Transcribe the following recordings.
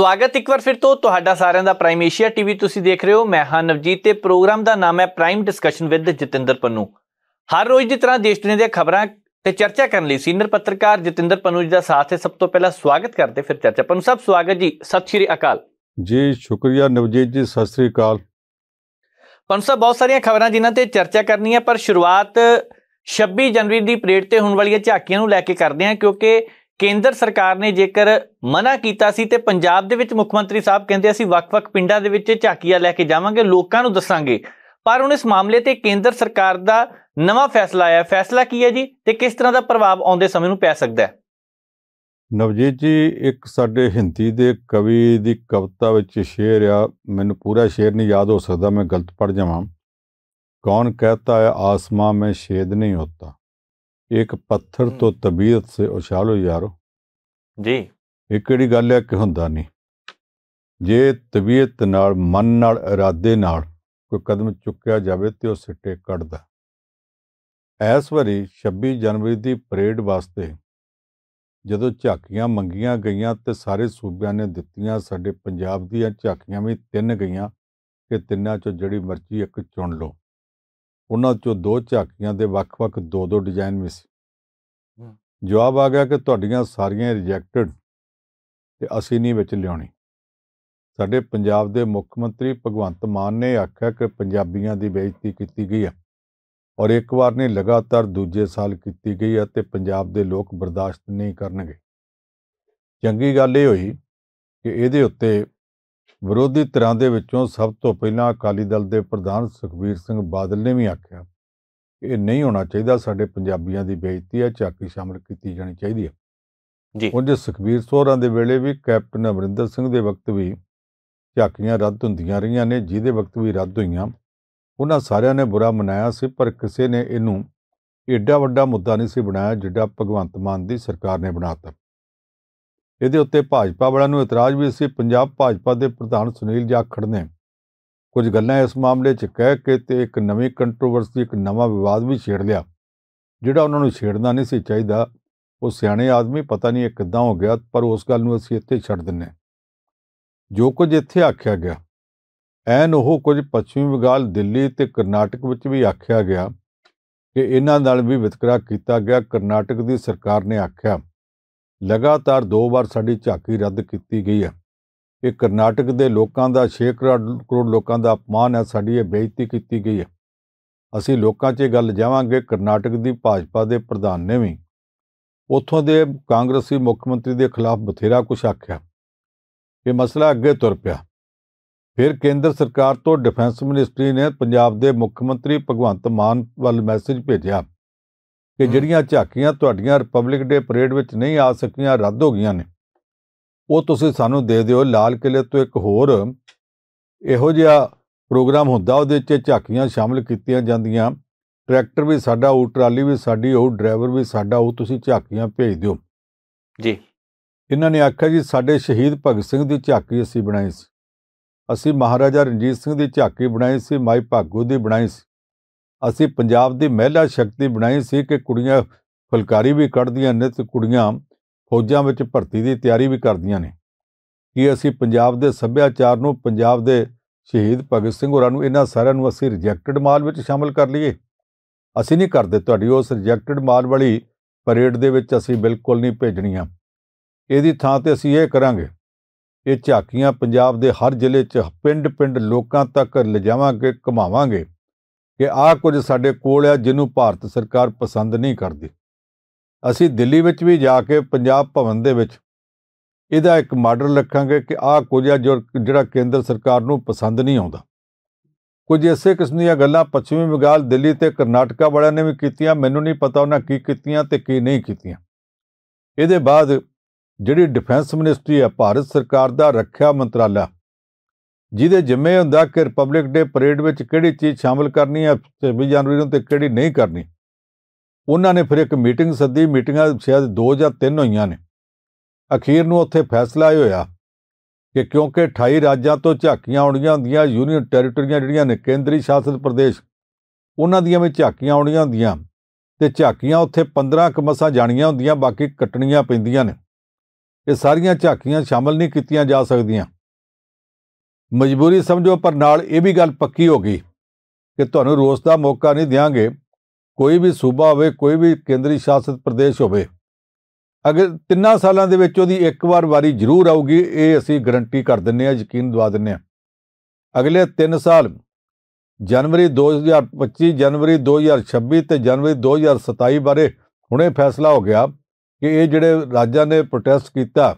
ਸਵਾਗਤ ਇੱਕ ਵਾਰ ਫਿਰ ਤੋਂ ਤੁਹਾਡਾ ਸਾਰਿਆਂ ਦਾ ਪ੍ਰਾਈਮ ਏਸ਼ੀਆ ਟੀਵੀ ਤੁਸੀਂ ਦੇਖ ਰਹੇ ਹੋ ਮੈਂ ਹਾਂ ਨਵਜੀਤ ਤੇ ਪ੍ਰੋਗਰਾਮ ਦਾ ਨਾਮ ਹੈ prime discussion with Jatinder Pannu ਹਰ ਰੋਜ਼ ਦੀ ਤਰ੍ਹਾਂ ਦੇਸ਼ ਦੁਨੀਆ ਦੀਆਂ ਖਬਰਾਂ ਤੇ ਚਰਚਾ ਕਰਨ ਲਈ ਸੀਨੀਅਰ ਪੱਤਰਕਾਰ ਜਤਿੰਦਰ ਪੰਨੂ ਜੀ ਦਾ ਸਾਥ ਹੈ ਸਭ ਤੋਂ ਪਹਿਲਾਂ ਸਵਾਗਤ ਕਰਦੇ ਫਿਰ ਚਰਚਾ ਪੰਨੂ ਸਾਹਿਬ ਸਵਾਗਤ ਜੀ ਸਤਿ ਸ਼੍ਰੀ ਅਕਾਲ ਜੀ ਸ਼ੁਕਰੀਆ ਨਵਜੀਤ ਜੀ ਸਤਿ ਸ਼੍ਰੀ ਅਕਾਲ ਪੰਨੂ ਸਾਹਿਬ ਬਹੁਤ ਸਾਰੀਆਂ ਖਬਰਾਂ ਜਿਨ੍ਹਾਂ ਤੇ ਚਰਚਾ ਕਰਨੀ ਹੈ ਪਰ ਸ਼ੁਰੂਆਤ 26 ਜਨਵਰੀ ਦੀ ਪ੍ਰੇਡ ਤੇ ਹੋਣ ਵਾਲੀਆਂ ਝਾਕੀਆਂ ਨੂੰ ਲੈ ਕੇ ਕਰਦੇ ਹਾਂ ਕਿਉਂਕਿ ਕੇਂਦਰ ਸਰਕਾਰ ਨੇ ਜੇਕਰ ਮਨਾ ਕੀਤਾ ਸੀ ਤੇ ਪੰਜਾਬ ਦੇ ਵਿੱਚ ਮੁੱਖ ਮੰਤਰੀ ਸਾਹਿਬ ਕਹਿੰਦੇ ਅਸੀਂ ਵੱਖ-ਵੱਖ ਪਿੰਡਾਂ ਦੇ ਵਿੱਚ ਝਾਕੀਆਂ ਲੈ ਕੇ ਜਾਵਾਂਗੇ ਲੋਕਾਂ ਨੂੰ ਦੱਸਾਂਗੇ ਪਰ ਹੁਣ ਇਸ ਮਾਮਲੇ ਤੇ ਕੇਂਦਰ ਸਰਕਾਰ ਦਾ ਨਵਾਂ ਫੈਸਲਾ ਆਇਆ ਫੈਸਲਾ ਕੀ ਹੈ ਜੀ ਤੇ ਕਿਸ ਤਰ੍ਹਾਂ ਦਾ ਪ੍ਰਭਾਵ ਆਉਂਦੇ ਸਮੇਂ ਨੂੰ ਪੈ ਸਕਦਾ ਹੈ ਨਵਜੀਤ ਜੀ ਇੱਕ ਸਾਡੇ ਹਿੰਦੀ ਦੇ ਕਵੀ ਦੀ ਕਵਿਤਾ ਵਿੱਚ ਸ਼ੇਰ ਆ ਮੈਨੂੰ ਪੂਰਾ ਸ਼ੇਰ ਨਹੀਂ ਯਾਦ ਹੋ ਸਕਦਾ ਮੈਂ ਗਲਤ ਪੜ ਜਾਵਾਂ ਕੌਣ ਕਹਤਾ ਹੈ ਆਸਮਾਨ ਮੇਂ ਸ਼ੇਦ ਨਹੀਂ ਹੁੰਦਾ ਇੱਕ ਪੱਥਰ ਤੋਂ ਤਬੀਅਤ ਸੇ ਉਛਾਲੋ ਯਾਰੋ ਜੀ ਇਹ ਕਿਹੜੀ ਗੱਲ ਹੈ ਕਿ ਹੁੰਦਾ ਨਹੀਂ ਜੇ ਤਬੀਅਤ ਨਾਲ ਮਨ ਨਾਲ ਇਰਾਦੇ ਨਾਲ ਕੋਈ ਕਦਮ ਚੁੱਕਿਆ ਜਾਵੇ ਤੇ ਉਹ ਸਿੱਟੇ ਕੱਢਦਾ ਐਸ ਵਾਰੀ 26 ਜਨਵਰੀ ਦੀ ਪਰੇਡ ਵਾਸਤੇ ਜਦੋਂ ਝਾਕੀਆਂ ਮੰਗੀਆਂ ਗਈਆਂ ਤੇ ਸਾਰੇ ਸੂਬਿਆਂ ਨੇ ਦਿੱਤੀਆਂ ਸਾਡੇ ਪੰਜਾਬ ਦੀਆਂ ਝਾਕੀਆਂ ਵੀ ਤਿੰਨ ਗਈਆਂ ਕਿ ਤਿੰਨਾਂ ਚੋਂ ਜਿਹੜੀ ਮਰਜ਼ੀ ਇੱਕ ਚੁਣ ਲਓ ਉਹਨਾਂ ਚੋਂ ਦੋ ਝਾਕੀਆਂ ਦੇ ਵੱਖ-ਵੱਖ ਦੋ ਦੋ ਡਿਜ਼ਾਈਨ ਸੀ ਜਵਾਬ ਆ ਗਿਆ ਕਿ ਤੁਹਾਡੀਆਂ ਸਾਰੀਆਂ ਰਿਜੈਕਟਡ ਤੇ ਅਸੀਂ ਨਹੀਂ ਵਿੱਚ ਲਿਆਉਣੀ ਸਾਡੇ ਪੰਜਾਬ ਦੇ ਮੁੱਖ ਮੰਤਰੀ ਭਗਵੰਤ ਮਾਨ ਨੇ ਆਖਿਆ ਕਿ ਪੰਜਾਬੀਆਂ ਦੀ ਬੇਇੱਜ਼ਤੀ ਕੀਤੀ ਗਈ ਹੈ ਔਰ ਇੱਕ ਵਾਰ ਨਹੀਂ ਲਗਾਤਾਰ ਦੂਜੇ ਸਾਲ ਕੀਤੀ ਗਈ ਹੈ ਤੇ ਪੰਜਾਬ ਦੇ ਲੋਕ ਬਰਦਾਸ਼ਤ ਨਹੀਂ ਕਰਨਗੇ ਚੰਗੀ ਗੱਲ ਇਹ ਹੋਈ ਕਿ ਇਹਦੇ ਉੱਤੇ ਵਿਰੋਧੀ ਧਿਰਾਂ ਦੇ ਵਿੱਚੋਂ ਸਭ ਤੋਂ ਪਹਿਲਾਂ ਅਕਾਲੀ ਦਲ ਦੇ ਪ੍ਰਧਾਨ ਸੁਖਬੀਰ ਸਿੰਘ ਬਾਦਲ ਨੇ ਵੀ ਆਖਿਆ ਇਹ ਨਹੀਂ ਹੋਣਾ ਚਾਹੀਦਾ ਸਾਡੇ ਪੰਜਾਬੀਆਂ ਦੀ ਬੇਇੱਜ਼ਤੀ ਹੈ ਚਾਕੀ ਸ਼ਾਮਲ ਕੀਤੀ ਜਾਣੀ ਚਾਹੀਦੀ ਹੈ ਜੀ ਉਹ ਜੇ ਸੁਖਬੀਰ ਸੋਹਰਾਂ ਦੇ ਵੇਲੇ ਵੀ ਕੈਪਟਨ ਅਮਰਿੰਦਰ ਸਿੰਘ ਦੇ ਵਕਤ ਵੀ ਝਾਕੀਆਂ ਰੱਦ ਹੁੰਦੀਆਂ ਰਹੀਆਂ ਨੇ ਜਿਹਦੇ ਵਕਤ ਵੀ ਰੱਦ ਹੋਈਆਂ ਉਹਨਾਂ ਸਾਰਿਆਂ ਨੇ ਬੁਰਾ ਮਨਾਇਆ ਸੀ ਪਰ ਕਿਸੇ ਨੇ ਇਹਨੂੰ ਏਡਾ ਵੱਡਾ ਮੁੱਦਾ ਨਹੀਂ ਸੀ ਬਣਾਇਆ ਜਿੱਡਾ ਭਗਵੰਤ ਮਾਨ ਦੀ ਸਰਕਾਰ ਨੇ ਬਣਾਤਾ ਇਹਦੇ ਉੱਤੇ ਭਾਜਪਾ ਵਾਲਿਆਂ ਨੂੰ ਇਤਰਾਜ਼ ਵੀ ਸੀ ਪੰਜਾਬ ਭਾਜਪਾ ਦੇ ਪ੍ਰਧਾਨ ਸੁਨੀਲ ਜਾਖੜ ਨੇ ਕੁਝ ਗੱਲਾਂ ਇਸ ਮਾਮਲੇ 'ਚ ਕਹਿ ਕੇ ਤੇ ਇੱਕ ਨਵੀਂ ਕੰਟਰੋਵਰਸੀ ਇੱਕ ਨਵਾਂ ਵਿਵਾਦ ਵੀ ਛੇੜ ਲਿਆ ਜਿਹੜਾ ਉਹਨਾਂ ਨੂੰ ਛੇੜਨਾ ਨਹੀਂ ਸੀ ਚਾਹੀਦਾ ਉਹ ਸਿਆਣੇ ਆਦਮੀ ਪਤਾ ਨਹੀਂ ਇਹ ਕਿੱਦਾਂ ਹੋ ਗਿਆ ਪਰ ਉਸ ਗੱਲ ਨੂੰ ਅਸੀਂ ਇੱਥੇ ਛੱਡ ਦਿੰਨੇ ਜੋ ਕੁਝ ਇੱਥੇ ਆਖਿਆ ਗਿਆ ਐਨ ਉਹ ਕੁਝ ਪੱਛਮੀ ਬਗਾਲ ਦਿੱਲੀ ਤੇ ਕਰਨਾਟਕ ਵਿੱਚ ਵੀ ਆਖਿਆ ਗਿਆ ਕਿ ਇਹਨਾਂ ਨਾਲ ਵੀ ਵਿਤਕਰਾ ਕੀਤਾ ਗਿਆ ਕਰਨਾਟਕ ਦੀ ਸਰਕਾਰ ਨੇ ਆਖਿਆ ਲਗਾਤਾਰ ਦੋ ਵਾਰ ਸਾਡੀ ਝਾਕੀ ਰੱਦ ਕੀਤੀ ਗਈ ਹੈ ਇਹ ਕਰਨਾਟਕ ਦੇ ਲੋਕਾਂ ਦਾ 6 ਕਰੋੜ ਲੋਕਾਂ ਦਾ ਅਪਮਾਨ ਹੈ ਸਾਡੀ ਇਹ ਬੇਇੱਜ਼ਤੀ ਕੀਤੀ ਗਈ ਹੈ ਅਸੀਂ ਲੋਕਾਂ 'ਚ ਇਹ ਗੱਲ ਜਾਵਾਂਗੇ ਕਰਨਾਟਕ ਦੀ ਭਾਜਪਾ ਦੇ ਪ੍ਰਧਾਨ ਨੇ ਵੀ ਉੱਥੋਂ ਦੇ ਕਾਂਗਰਸੀ ਮੁੱਖ ਮੰਤਰੀ ਦੇ ਖਿਲਾਫ ਬਥੇਰਾ ਕੁਝ ਆਖਿਆ ਇਹ ਮਸਲਾ ਅੱਗੇ ਤੁਰ ਪਿਆ ਫਿਰ ਕੇਂਦਰ ਸਰਕਾਰ ਤੋਂ ਡਿਫੈਂਸ ਮਿਨਿਸਟਰੀ ਨੇ ਪੰਜਾਬ ਦੇ ਮੁੱਖ ਮੰਤਰੀ ਭਗਵੰਤ ਮਾਨ ਵੱਲ ਮੈਸੇਜ ਭੇਜਿਆ ਕਿ ਜਿਹੜੀਆਂ ਝਾਕੀਆਂ ਤੁਹਾਡੀਆਂ ਰਿਪਬਲਿਕ ਡੇ ਪਰੇਡ ਵਿੱਚ ਨਹੀਂ ਆ ਸਕੀਆਂ ਰੱਦ ਹੋ ਗਈਆਂ ਨੇ ਉਹ ਤੁਸੀਂ ਸਾਨੂੰ ਦੇ ਦਿਓ ਲਾਲ ਕਿਲੇ ਤੋਂ ਇੱਕ ਹੋਰ ਇਹੋ ਜਿਹਾ ਪ੍ਰੋਗਰਾਮ ਹੁੰਦਾ ਉਹਦੇ ਵਿੱਚ ਝਾਕੀਆਂ ਸ਼ਾਮਲ ਕੀਤੀਆਂ ਜਾਂਦੀਆਂ ਟਰੈਕਟਰ ਵੀ ਸਾਡਾ ਉਹ ਟਰਾਲੀ ਵੀ ਸਾਡੀ ਉਹ ਡਰਾਈਵਰ ਵੀ ਸਾਡਾ ਉਹ ਤੁਸੀਂ ਝਾਕੀਆਂ ਭੇਜ ਦਿਓ ਜੀ ਇਹਨਾਂ ਨੇ ਆਖਿਆ ਜੀ ਸਾਡੇ ਸ਼ਹੀਦ ਭਗਤ ਸਿੰਘ ਦੀ ਝਾਕੀ ਅਸੀਂ ਬਣਾਈ ਸੀ ਅਸੀਂ ਮਹਾਰਾਜਾ ਰਣਜੀਤ ਸਿੰਘ ਦੀ ਝਾਕੀ ਬਣਾਈ ਸੀ ਮਾਈ ਭਾਗੋ ਦੀ ਬਣਾਈ ਸੀ ਅਸੀਂ ਪੰਜਾਬ ਦੀ ਮਹਿਲਾ ਸ਼ਕਤੀ ਬਣਾਈ ਸੀ ਕਿ ਕੁੜੀਆਂ ਫੁਲਕਾਰੀ ਵੀ ਕੱਢਦੀਆਂ ਨੇ ਤੇ ਕੁੜੀਆਂ ਫੌਜਾਂ ਵਿੱਚ ਭਰਤੀ ਦੀ ਤਿਆਰੀ ਵੀ ਕਰਦੀਆਂ ਨੇ ਕਿ ਅਸੀਂ ਪੰਜਾਬ ਦੇ ਸੱਭਿਆਚਾਰ ਨੂੰ ਪੰਜਾਬ ਦੇ ਸ਼ਹੀਦ ਭਗਤ ਸਿੰਘ ਹੋਰਾਂ ਨੂੰ ਇਹਨਾਂ ਸਾਰਿਆਂ ਨੂੰ ਅਸੀਂ ਰਿਜੈਕਟਡ ਮਾਲ ਵਿੱਚ ਸ਼ਾਮਲ ਕਰ ਲਈਏ ਅਸੀਂ ਨਹੀਂ ਕਰਦੇ ਤੁਹਾਡੀ ਉਸ ਰਿਜੈਕਟਡ ਮਾਲ ਵਾਲੀ ਪਰੇਡ ਦੇ ਵਿੱਚ ਅਸੀਂ ਬਿਲਕੁਲ ਨਹੀਂ ਭੇਜਣੀਆਂ ਇਹਦੀ ਥਾਂ ਤੇ ਅਸੀਂ ਇਹ ਕਰਾਂਗੇ ਇਹ ਝਾਕੀਆਂ ਪੰਜਾਬ ਦੇ ਹਰ ਜ਼ਿਲ੍ਹੇ 'ਚ ਪਿੰਡ-ਪਿੰਡ ਲੋਕਾਂ ਤੱਕ ਲਿਜਾਵਾਂਗੇ ਕਮਾਵਾਂਗੇ ਕਿ ਆਹ ਕੁਝ ਸਾਡੇ ਕੋਲ ਆ ਜਿਹਨੂੰ ਭਾਰਤ ਸਰਕਾਰ ਪਸੰਦ ਨਹੀਂ ਕਰਦੀ ਅਸੀਂ ਦਿੱਲੀ ਵਿੱਚ ਵੀ ਜਾ ਕੇ ਪੰਜਾਬ ਭਵਨ ਦੇ ਵਿੱਚ ਇਹਦਾ ਇੱਕ ਮਾਡਲ ਰੱਖਾਂਗੇ ਕਿ ਆਹ ਕੁਝ ਆ ਜਿਹੜਾ ਕੇਂਦਰ ਸਰਕਾਰ ਨੂੰ ਪਸੰਦ ਨਹੀਂ ਆਉਂਦਾ ਕੁਝ ਐਸੇ ਕਿਸਮ ਦੀਆਂ ਗੱਲਾਂ ਪੱਛਮੀ ਬੰਗਾਲ ਦਿੱਲੀ ਤੇ ਕਰਨਾਟਕਾ ਵਾਲਿਆਂ ਨੇ ਵੀ ਕੀਤੀਆਂ ਮੈਨੂੰ ਨਹੀਂ ਪਤਾ ਉਹਨਾਂ ਕੀ ਕੀਤੀਆਂ ਤੇ ਕੀ ਨਹੀਂ ਕੀਤੀਆਂ ਇਹਦੇ ਬਾਅਦ ਜਿਹੜੀ ਡਿਫੈਂਸ ਮਿਨਿਸਟਰੀ ਹੈ ਭਾਰਤ ਸਰਕਾਰ ਦਾ ਰੱਖਿਆ ਮੰਤਰਾਲਾ ਜਿਹਦੇ ਜਿੰਮੇ ਹੁੰਦਾ ਕਿ ਰਿਪਬਲਿਕ ਡੇ ਪਰੇਡ ਵਿੱਚ ਕਿਹੜੀ ਚੀਜ਼ ਸ਼ਾਮਲ ਕਰਨੀ ਹੈ 26 ਜਨਵਰੀ ਨੂੰ ਤੇ ਕਿਹੜੀ ਨਹੀਂ ਕਰਨੀ ਉਹਨਾਂ ਨੇ ਫਿਰ ਇੱਕ ਮੀਟਿੰਗ ਸੱਦੀ ਮੀਟਿੰਗਾਂ ਸ਼ਾਇਦ 2 ਜਾਂ 3 ਹੋਈਆਂ ਨੇ ਅਖੀਰ ਨੂੰ ਉੱਥੇ ਫੈਸਲਾ ਇਹ ਹੋਇਆ ਕਿ ਕਿਉਂਕਿ 28 ਰਾਜਾਂ ਤੋਂ ਝਾਕੀਆਂ ਆਉਣੀਆਂ ਹੁੰਦੀਆਂ ਯੂਨੀਅਨ ਟੈਰੀਟਰੀਆਂ ਜਿਹੜੀਆਂ ਨੇ ਕੇਂਦਰੀ ਸ਼ਾਸਿਤ ਪ੍ਰਦੇਸ਼ ਉਹਨਾਂ ਦੀਆਂ ਵੀ ਝਾਕੀਆਂ ਆਉਣੀਆਂ ਹੁੰਦੀਆਂ ਤੇ ਝਾਕੀਆਂ ਉੱਥੇ 15 ਕਮਸਾਂ ਜਾਣੀਆਂ ਹੁੰਦੀਆਂ ਬਾਕੀ ਕੱਟਣੀਆਂ ਪੈਂਦੀਆਂ ਨੇ ਇਹ ਸਾਰੀਆਂ ਝਾਕੀਆਂ ਸ਼ਾਮਲ ਨਹੀਂ ਕੀਤੀਆਂ ਜਾ ਸਕਦੀਆਂ ਮਜਬੂਰੀ ਸਮਝੋ ਪਰ ਨਾਲ ਇਹ ਵੀ ਗੱਲ ਪੱਕੀ ਹੋ ਗਈ ਕਿ ਤੁਹਾਨੂੰ ਰੋਸ ਦਾ ਮੌਕਾ ਨਹੀਂ ਦੇਾਂਗੇ ਕੋਈ ਵੀ ਸੂਬਾ ਹੋਵੇ ਕੋਈ ਵੀ ਕੇਂਦਰੀ ਸ਼ਾਸਿਤ ਪ੍ਰਦੇਸ਼ ਹੋਵੇ ਅਗਰ ਤਿੰਨਾਂ ਸਾਲਾਂ ਦੇ ਵਿੱਚ ਉਹਦੀ ਇੱਕ ਵਾਰ ਵਾਰੀ ਜ਼ਰੂਰ ਆਊਗੀ ਇਹ ਅਸੀਂ ਗਰੰਟੀ ਕਰ ਦਿੰਨੇ ਆ ਯਕੀਨ ਦਵਾ ਦਿੰਨੇ ਆ ਅਗਲੇ 3 ਸਾਲ ਜਨਵਰੀ 2025 ਜਨਵਰੀ 2026 ਤੇ ਜਨਵਰੀ 2027 ਬਾਰੇ ਹੁਣੇ ਫੈਸਲਾ ਹੋ ਗਿਆ ਕਿ ਇਹ ਜਿਹੜੇ ਰਾਜਾਂ ਨੇ ਪ੍ਰੋਟੈਸਟ ਕੀਤਾ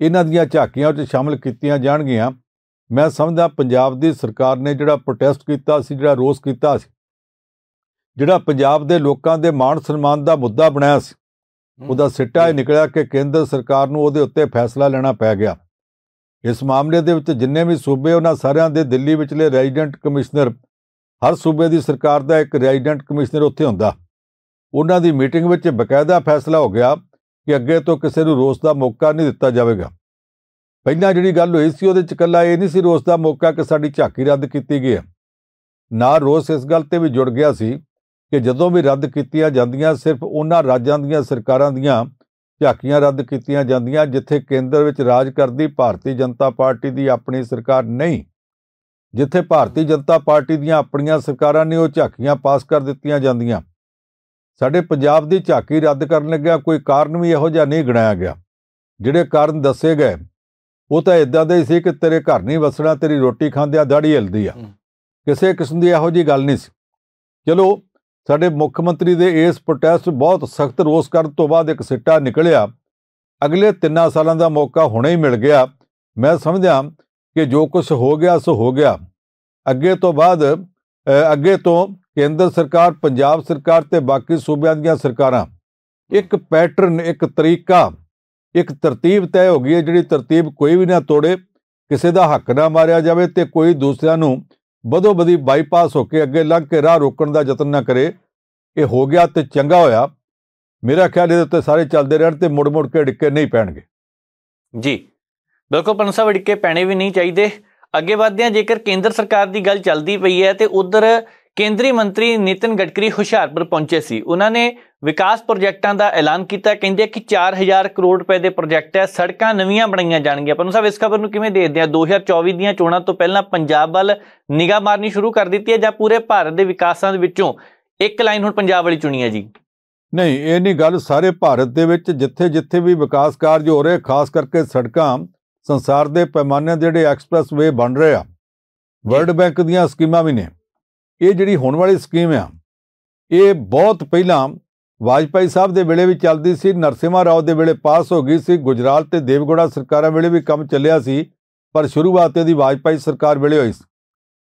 ਇਹਨਾਂ ਦੀਆਂ ਝਾਕੀਆਂ ਵਿੱਚ ਸ਼ਾਮਲ ਕੀਤੀਆਂ ਜਾਣਗੀਆਂ ਮੈਂ ਸਮਝਦਾ ਪੰਜਾਬ ਦੀ ਸਰਕਾਰ ਨੇ ਜਿਹੜਾ ਪ੍ਰੋਟੈਸਟ ਕੀਤਾ ਸੀ ਜਿਹੜਾ ਰੋਸ ਕੀਤਾ ਸੀ ਜਿਹੜਾ ਪੰਜਾਬ ਦੇ ਲੋਕਾਂ ਦੇ ਮਾਣ ਸਨਮਾਨ ਦਾ ਮੁੱਦਾ ਬਣਾਇਆ ਸੀ ਉਹਦਾ ਸਿੱਟਾ ਇਹ ਨਿਕਲਿਆ ਕਿ ਕੇਂਦਰ ਸਰਕਾਰ ਨੂੰ ਉਹਦੇ ਉੱਤੇ ਫੈਸਲਾ ਲੈਣਾ ਪੈ ਗਿਆ ਇਸ ਮਾਮਲੇ ਦੇ ਵਿੱਚ ਜਿੰਨੇ ਵੀ ਸੂਬੇ ਉਹਨਾਂ ਸਾਰਿਆਂ ਦੇ ਦਿੱਲੀ ਵਿਚਲੇ ਰੈਜ਼ੀਡੈਂਟ ਕਮਿਸ਼ਨਰ ਹਰ ਸੂਬੇ ਦੀ ਸਰਕਾਰ ਦਾ ਇੱਕ ਰੈਜ਼ੀਡੈਂਟ ਕਮਿਸ਼ਨਰ ਉੱਥੇ ਹੁੰਦਾ ਉਹਨਾਂ ਦੀ ਮੀਟਿੰਗ ਵਿੱਚ ਬਕਾਇਦਾ ਫੈਸਲਾ ਹੋ ਗਿਆ ਕਿ ਅੱਗੇ ਤੋਂ ਕਿਸੇ ਨੂੰ ਰੋਸ ਦਾ ਮੌਕਾ ਨਹੀਂ ਦਿੱਤਾ ਜਾਵੇਗਾ ਪਹਿਲਾਂ ਜਿਹੜੀ ਗੱਲ ਹੋਈ ਸੀ ਉਹਦੇ ਚ ਕੱਲਾ ਇਹ ਨਹੀਂ ਸੀ ਰੋਸ ਦਾ ਮੌਕਾ ਕਿ ਸਾਡੀ ਝਾਕੀ ਰੱਦ ਕੀਤੀ ਗਈ ਹੈ ਨਾ ਰੋਸ ਇਸ ਗੱਲ ਤੇ ਵੀ ਜੁੜ ਗਿਆ ਸੀ ਕਿ ਜਦੋਂ ਵੀ ਰੱਦ ਕੀਤੀਆਂ ਜਾਂਦੀਆਂ ਸਿਰਫ ਉਹਨਾਂ ਰਾਜਾਂ ਦੀਆਂ ਸਰਕਾਰਾਂ ਦੀਆਂ ਝਾਕੀਆਂ ਰੱਦ ਕੀਤੀਆਂ ਜਾਂਦੀਆਂ ਜਿੱਥੇ ਕੇਂਦਰ ਵਿੱਚ ਰਾਜ ਕਰਦੀ ਭਾਰਤੀ ਜਨਤਾ ਪਾਰਟੀ ਦੀ ਆਪਣੀ ਸਰਕਾਰ ਨਹੀਂ ਜਿੱਥੇ ਭਾਰਤੀ ਜਨਤਾ ਪਾਰਟੀ ਦੀਆਂ ਆਪਣੀਆਂ ਸਰਕਾਰਾਂ ਨੇ ਉਹ ਝਾਕੀਆਂ ਪਾਸ ਕਰ ਦਿੱਤੀਆਂ ਜਾਂਦੀਆਂ ਸਾਡੇ ਪੰਜਾਬ ਦੀ ਝਾਕੀ ਰੱਦ ਕਰਨ ਲੱਗਿਆ ਕੋਈ ਕਾਰਨ ਵੀ ਇਹੋ ਜਿਹਾ ਨਹੀਂ ਗਿਣਾਇਆ ਗਿਆ ਜਿਹੜੇ ਕਾਰਨ ਦੱਸੇ ਗਏ ਉਹ ਤਾਂ ਇਦਾਂ ਦੇ ਸੀ ਕਿ ਤੇਰੇ ਘਰ ਨਹੀਂ ਵਸਣਾ ਤੇਰੀ ਰੋਟੀ ਖਾਂਦੇ ਆ ਦਾੜੀ ਹਿਲਦੀ ਆ ਕਿਸੇ ਕਿਸਮ ਦੀ ਇਹੋ ਜੀ ਗੱਲ ਨਹੀਂ ਸੀ ਚਲੋ ਸਾਡੇ ਮੁੱਖ ਮੰਤਰੀ ਦੇ ਇਸ ਪ੍ਰੋਟੈਸਟ ਬਹੁਤ ਸਖਤ ਰੋਸ ਕਰਨ ਤੋਂ ਬਾਅਦ ਇੱਕ ਸਿੱਟਾ ਨਿਕਲਿਆ ਅਗਲੇ 3 ਸਾਲਾਂ ਦਾ ਮੌਕਾ ਹੁਣੇ ਹੀ ਮਿਲ ਗਿਆ ਮੈਂ ਸਮਝਿਆ ਕਿ ਜੋ ਕੁਝ ਹੋ ਗਿਆ ਸੋ ਹੋ ਗਿਆ ਅੱਗੇ ਤੋਂ ਬਾਅਦ ਅੱਗੇ ਤੋਂ ਕੇਂਦਰ ਸਰਕਾਰ ਪੰਜਾਬ ਸਰਕਾਰ ਤੇ ਬਾਕੀ ਸੂਬਿਆਂ ਦੀਆਂ ਸਰਕਾਰਾਂ ਇੱਕ ਪੈਟਰਨ ਇੱਕ ਤਰੀਕਾ ਇੱਕ ਤਰਤੀਬ ਤੈਅ ਹੋ ਗਈ ਹੈ ਜਿਹੜੀ ਤਰਤੀਬ ਕੋਈ ਵੀ ਨਾ ਤੋੜੇ ਕਿਸੇ ਦਾ ਹੱਕ ਨਾ ਮਾਰਿਆ ਜਾਵੇ ਤੇ ਕੋਈ ਦੂਸਰਿਆਂ ਨੂੰ ਬਦੋ ਬਦੀ ਬਾਈਪਾਸ ਹੋ ਕੇ ਅੱਗੇ ਲੰਘ ਕੇ ਰਾਹ ਰੋਕਣ ਦਾ ਯਤਨ ਨਾ ਕਰੇ ਇਹ ਹੋ ਗਿਆ ਤੇ ਚੰਗਾ ਹੋਇਆ ਮੇਰਾ ਖਿਆਲ ਇਹਦੇ ਉੱਤੇ ਸਾਰੇ ਚੱਲਦੇ ਰਹਿਣ ਤੇ ਮੁੜ-ਮੁੜ ਕੇ ਡਿੱਕੇ ਨਹੀਂ ਪੈਣਗੇ ਜੀ ਬਿਲਕੁਲ ਪੰਸਾ ਡਿੱਕੇ ਪੈਣੇ ਵੀ ਨਹੀਂ ਚਾਹੀਦੇ ਅੱਗੇ ਵਧਦੇ ਹਾਂ ਜੇਕਰ ਕੇਂਦਰ ਸਰਕਾਰ ਦੀ ਗੱਲ ਚੱਲਦੀ ਪਈ ਹੈ ਤੇ ਉਧਰ ਕੇਂਦਰੀ ਮੰਤਰੀ ਨਿਤਿਨ ਗਡਕਰੀ ਹੁਸ਼ਿਆਰਪੁਰ ਪਹੁੰਚੇ ਸੀ ਉਹਨਾਂ ਨੇ ਵਿਕਾਸ ਪ੍ਰੋਜੈਕਟਾਂ ਦਾ ਐਲਾਨ ਕੀਤਾ ਕਹਿੰਦੇ ਕਿ 4000 ਕਰੋੜ ਰੁਪਏ ਦੇ ਪ੍ਰੋਜੈਕਟ ਹੈ ਸੜਕਾਂ ਨਵੀਆਂ ਬਣਾਈਆਂ ਜਾਣਗੀਆਂ ਪਰ ਸਾਹਿਬ ਇਸ ਖਬਰ ਨੂੰ ਕਿਵੇਂ ਦੇਖਦੇ ਆ 2024 ਦੀਆਂ ਚੋਣਾਂ ਤੋਂ ਪਹਿਲਾਂ ਪੰਜਾਬ ਵੱਲ ਨਿਗਾਹ ਮਾਰਨੀ ਸ਼ੁਰੂ ਕਰ ਦਿੱਤੀ ਹੈ ਜਾਂ ਪੂਰੇ ਭਾਰਤ ਦੇ ਵਿਕਾਸਾਂ ਦੇ ਵਿੱਚੋਂ ਇੱਕ ਲਾਈਨ ਹੁਣ ਪੰਜਾਬ ਵਾਲੀ ਚੁਣੀ ਹੈ ਜੀ ਨਹੀਂ ਇਹ ਨਹੀਂ ਗੱਲ ਸਾਰੇ ਭਾਰਤ ਦੇ ਵਿੱਚ ਜਿੱਥੇ-ਜਿੱਥੇ ਵੀ ਵਿਕਾਸ ਕਾਰਜ ਹੋ ਰਹੇ ਖਾਸ ਕਰਕੇ ਸੜਕਾਂ ਸੰਸਾਰ ਦੇ ਪੈਮਾਨੇ ਜਿਹੜੇ ਐਕਸਪ੍ਰੈਸ ਵੇ ਬਣ ਰਹੇ ਆ ਵਰਲਡ ਬੈਂਕ ਦੀਆਂ ਸਕੀਮਾਂ ਵੀ ਨੇ ਇਹ ਜਿਹੜੀ ਹੋਣ ਵਾਲੀ ਸਕੀਮ ਆ ਇਹ ਬਹੁਤ ਪਹਿਲਾਂ ਵਾਜਪਾਈ ਸਾਹਿਬ ਦੇ ਵੇਲੇ ਵੀ ਚੱਲਦੀ ਸੀ ਨਰਸਿਮਾ ਰਾਓ ਦੇ ਵੇਲੇ ਪਾਸ ਹੋ ਗਈ ਸੀ ਗੁਜਰਾਲ ਤੇ ਦੇਵਗੋੜਾ ਸਰਕਾਰਾਂ ਵੇਲੇ ਵੀ ਕੰਮ ਚੱਲਿਆ ਸੀ ਪਰ ਸ਼ੁਰੂਆਤ ਇਹਦੀ ਵਾਜਪਾਈ ਸਰਕਾਰ ਵੇਲੇ ਹੋਈ ਸੀ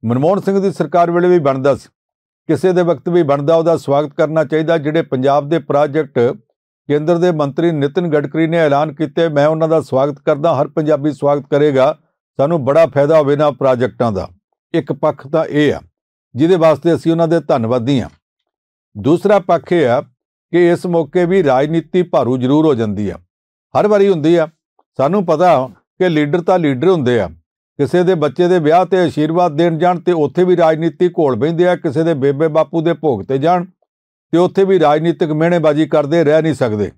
ਮਨਮੋਹਨ ਸਿੰਘ ਦੀ ਸਰਕਾਰ ਵੇਲੇ ਵੀ ਬਣਦਾ ਸੀ ਕਿਸੇ ਦੇ ਵਕਤ ਵੀ ਬਣਦਾ ਉਹਦਾ ਸਵਾਗਤ ਕਰਨਾ ਚਾਹੀਦਾ ਜਿਹੜੇ ਪੰਜਾਬ ਦੇ ਪ੍ਰੋਜੈਕਟ ਕੇਂਦਰ ਦੇ ਮੰਤਰੀ ਨਿਤਨ ਗਡਕਰੀ ਨੇ ਐਲਾਨ ਕੀਤੇ ਮੈਂ ਉਹਨਾਂ ਦਾ ਸਵਾਗਤ ਕਰਦਾ ਹਰ ਪੰਜਾਬੀ ਸਵਾਗਤ ਕਰੇਗਾ ਸਾਨੂੰ ਬੜਾ ਫਾਇਦਾ ਹੋਵੇ ਨਾ ਪ੍ਰੋਜੈਕਟਾਂ ਦਾ ਇੱਕ ਪੱਖ ਤਾਂ ਇਹ ਆ ਜਿਹਦੇ ਵਾਸਤੇ ਅਸੀਂ ਉਹਨਾਂ ਦੇ ਧੰਨਵਾਦੀ ਆ ਦੂਸਰਾ ਪੱਖ ਇਹ ਆ ਕਿ ਇਸ ਮੌਕੇ ਵੀ ਰਾਜਨੀਤੀ ਭਾਰੂ ਜ਼ਰੂਰ ਹੋ ਜਾਂਦੀ ਆ ਹਰ ਵਾਰੀ ਹੁੰਦੀ ਆ ਸਾਨੂੰ ਪਤਾ ਕਿ ਲੀਡਰ ਤਾਂ ਲੀਡਰ ਹੁੰਦੇ ਆ ਕਿਸੇ ਦੇ ਬੱਚੇ ਦੇ ਵਿਆਹ ਤੇ ਅਸ਼ੀਰਵਾਦ ਦੇਣ ਜਾਣ ਤੇ ਉੱਥੇ ਵੀ ਰਾਜਨੀਤੀ ਘੋਲ ਬੈਂਦੇ ਆ ਕਿਸੇ ਦੇ ਬੇਬੇ ਬਾਪੂ ਦੇ ਭੋਗ ਤੇ ਜਾਣ ਤੇ ਉੱਥੇ ਵੀ ਰਾਜਨੀਤਿਕ ਮਿਹਣੇਬਾਜ਼ੀ ਕਰਦੇ ਰਹਿ ਨਹੀਂ ਸਕਦੇ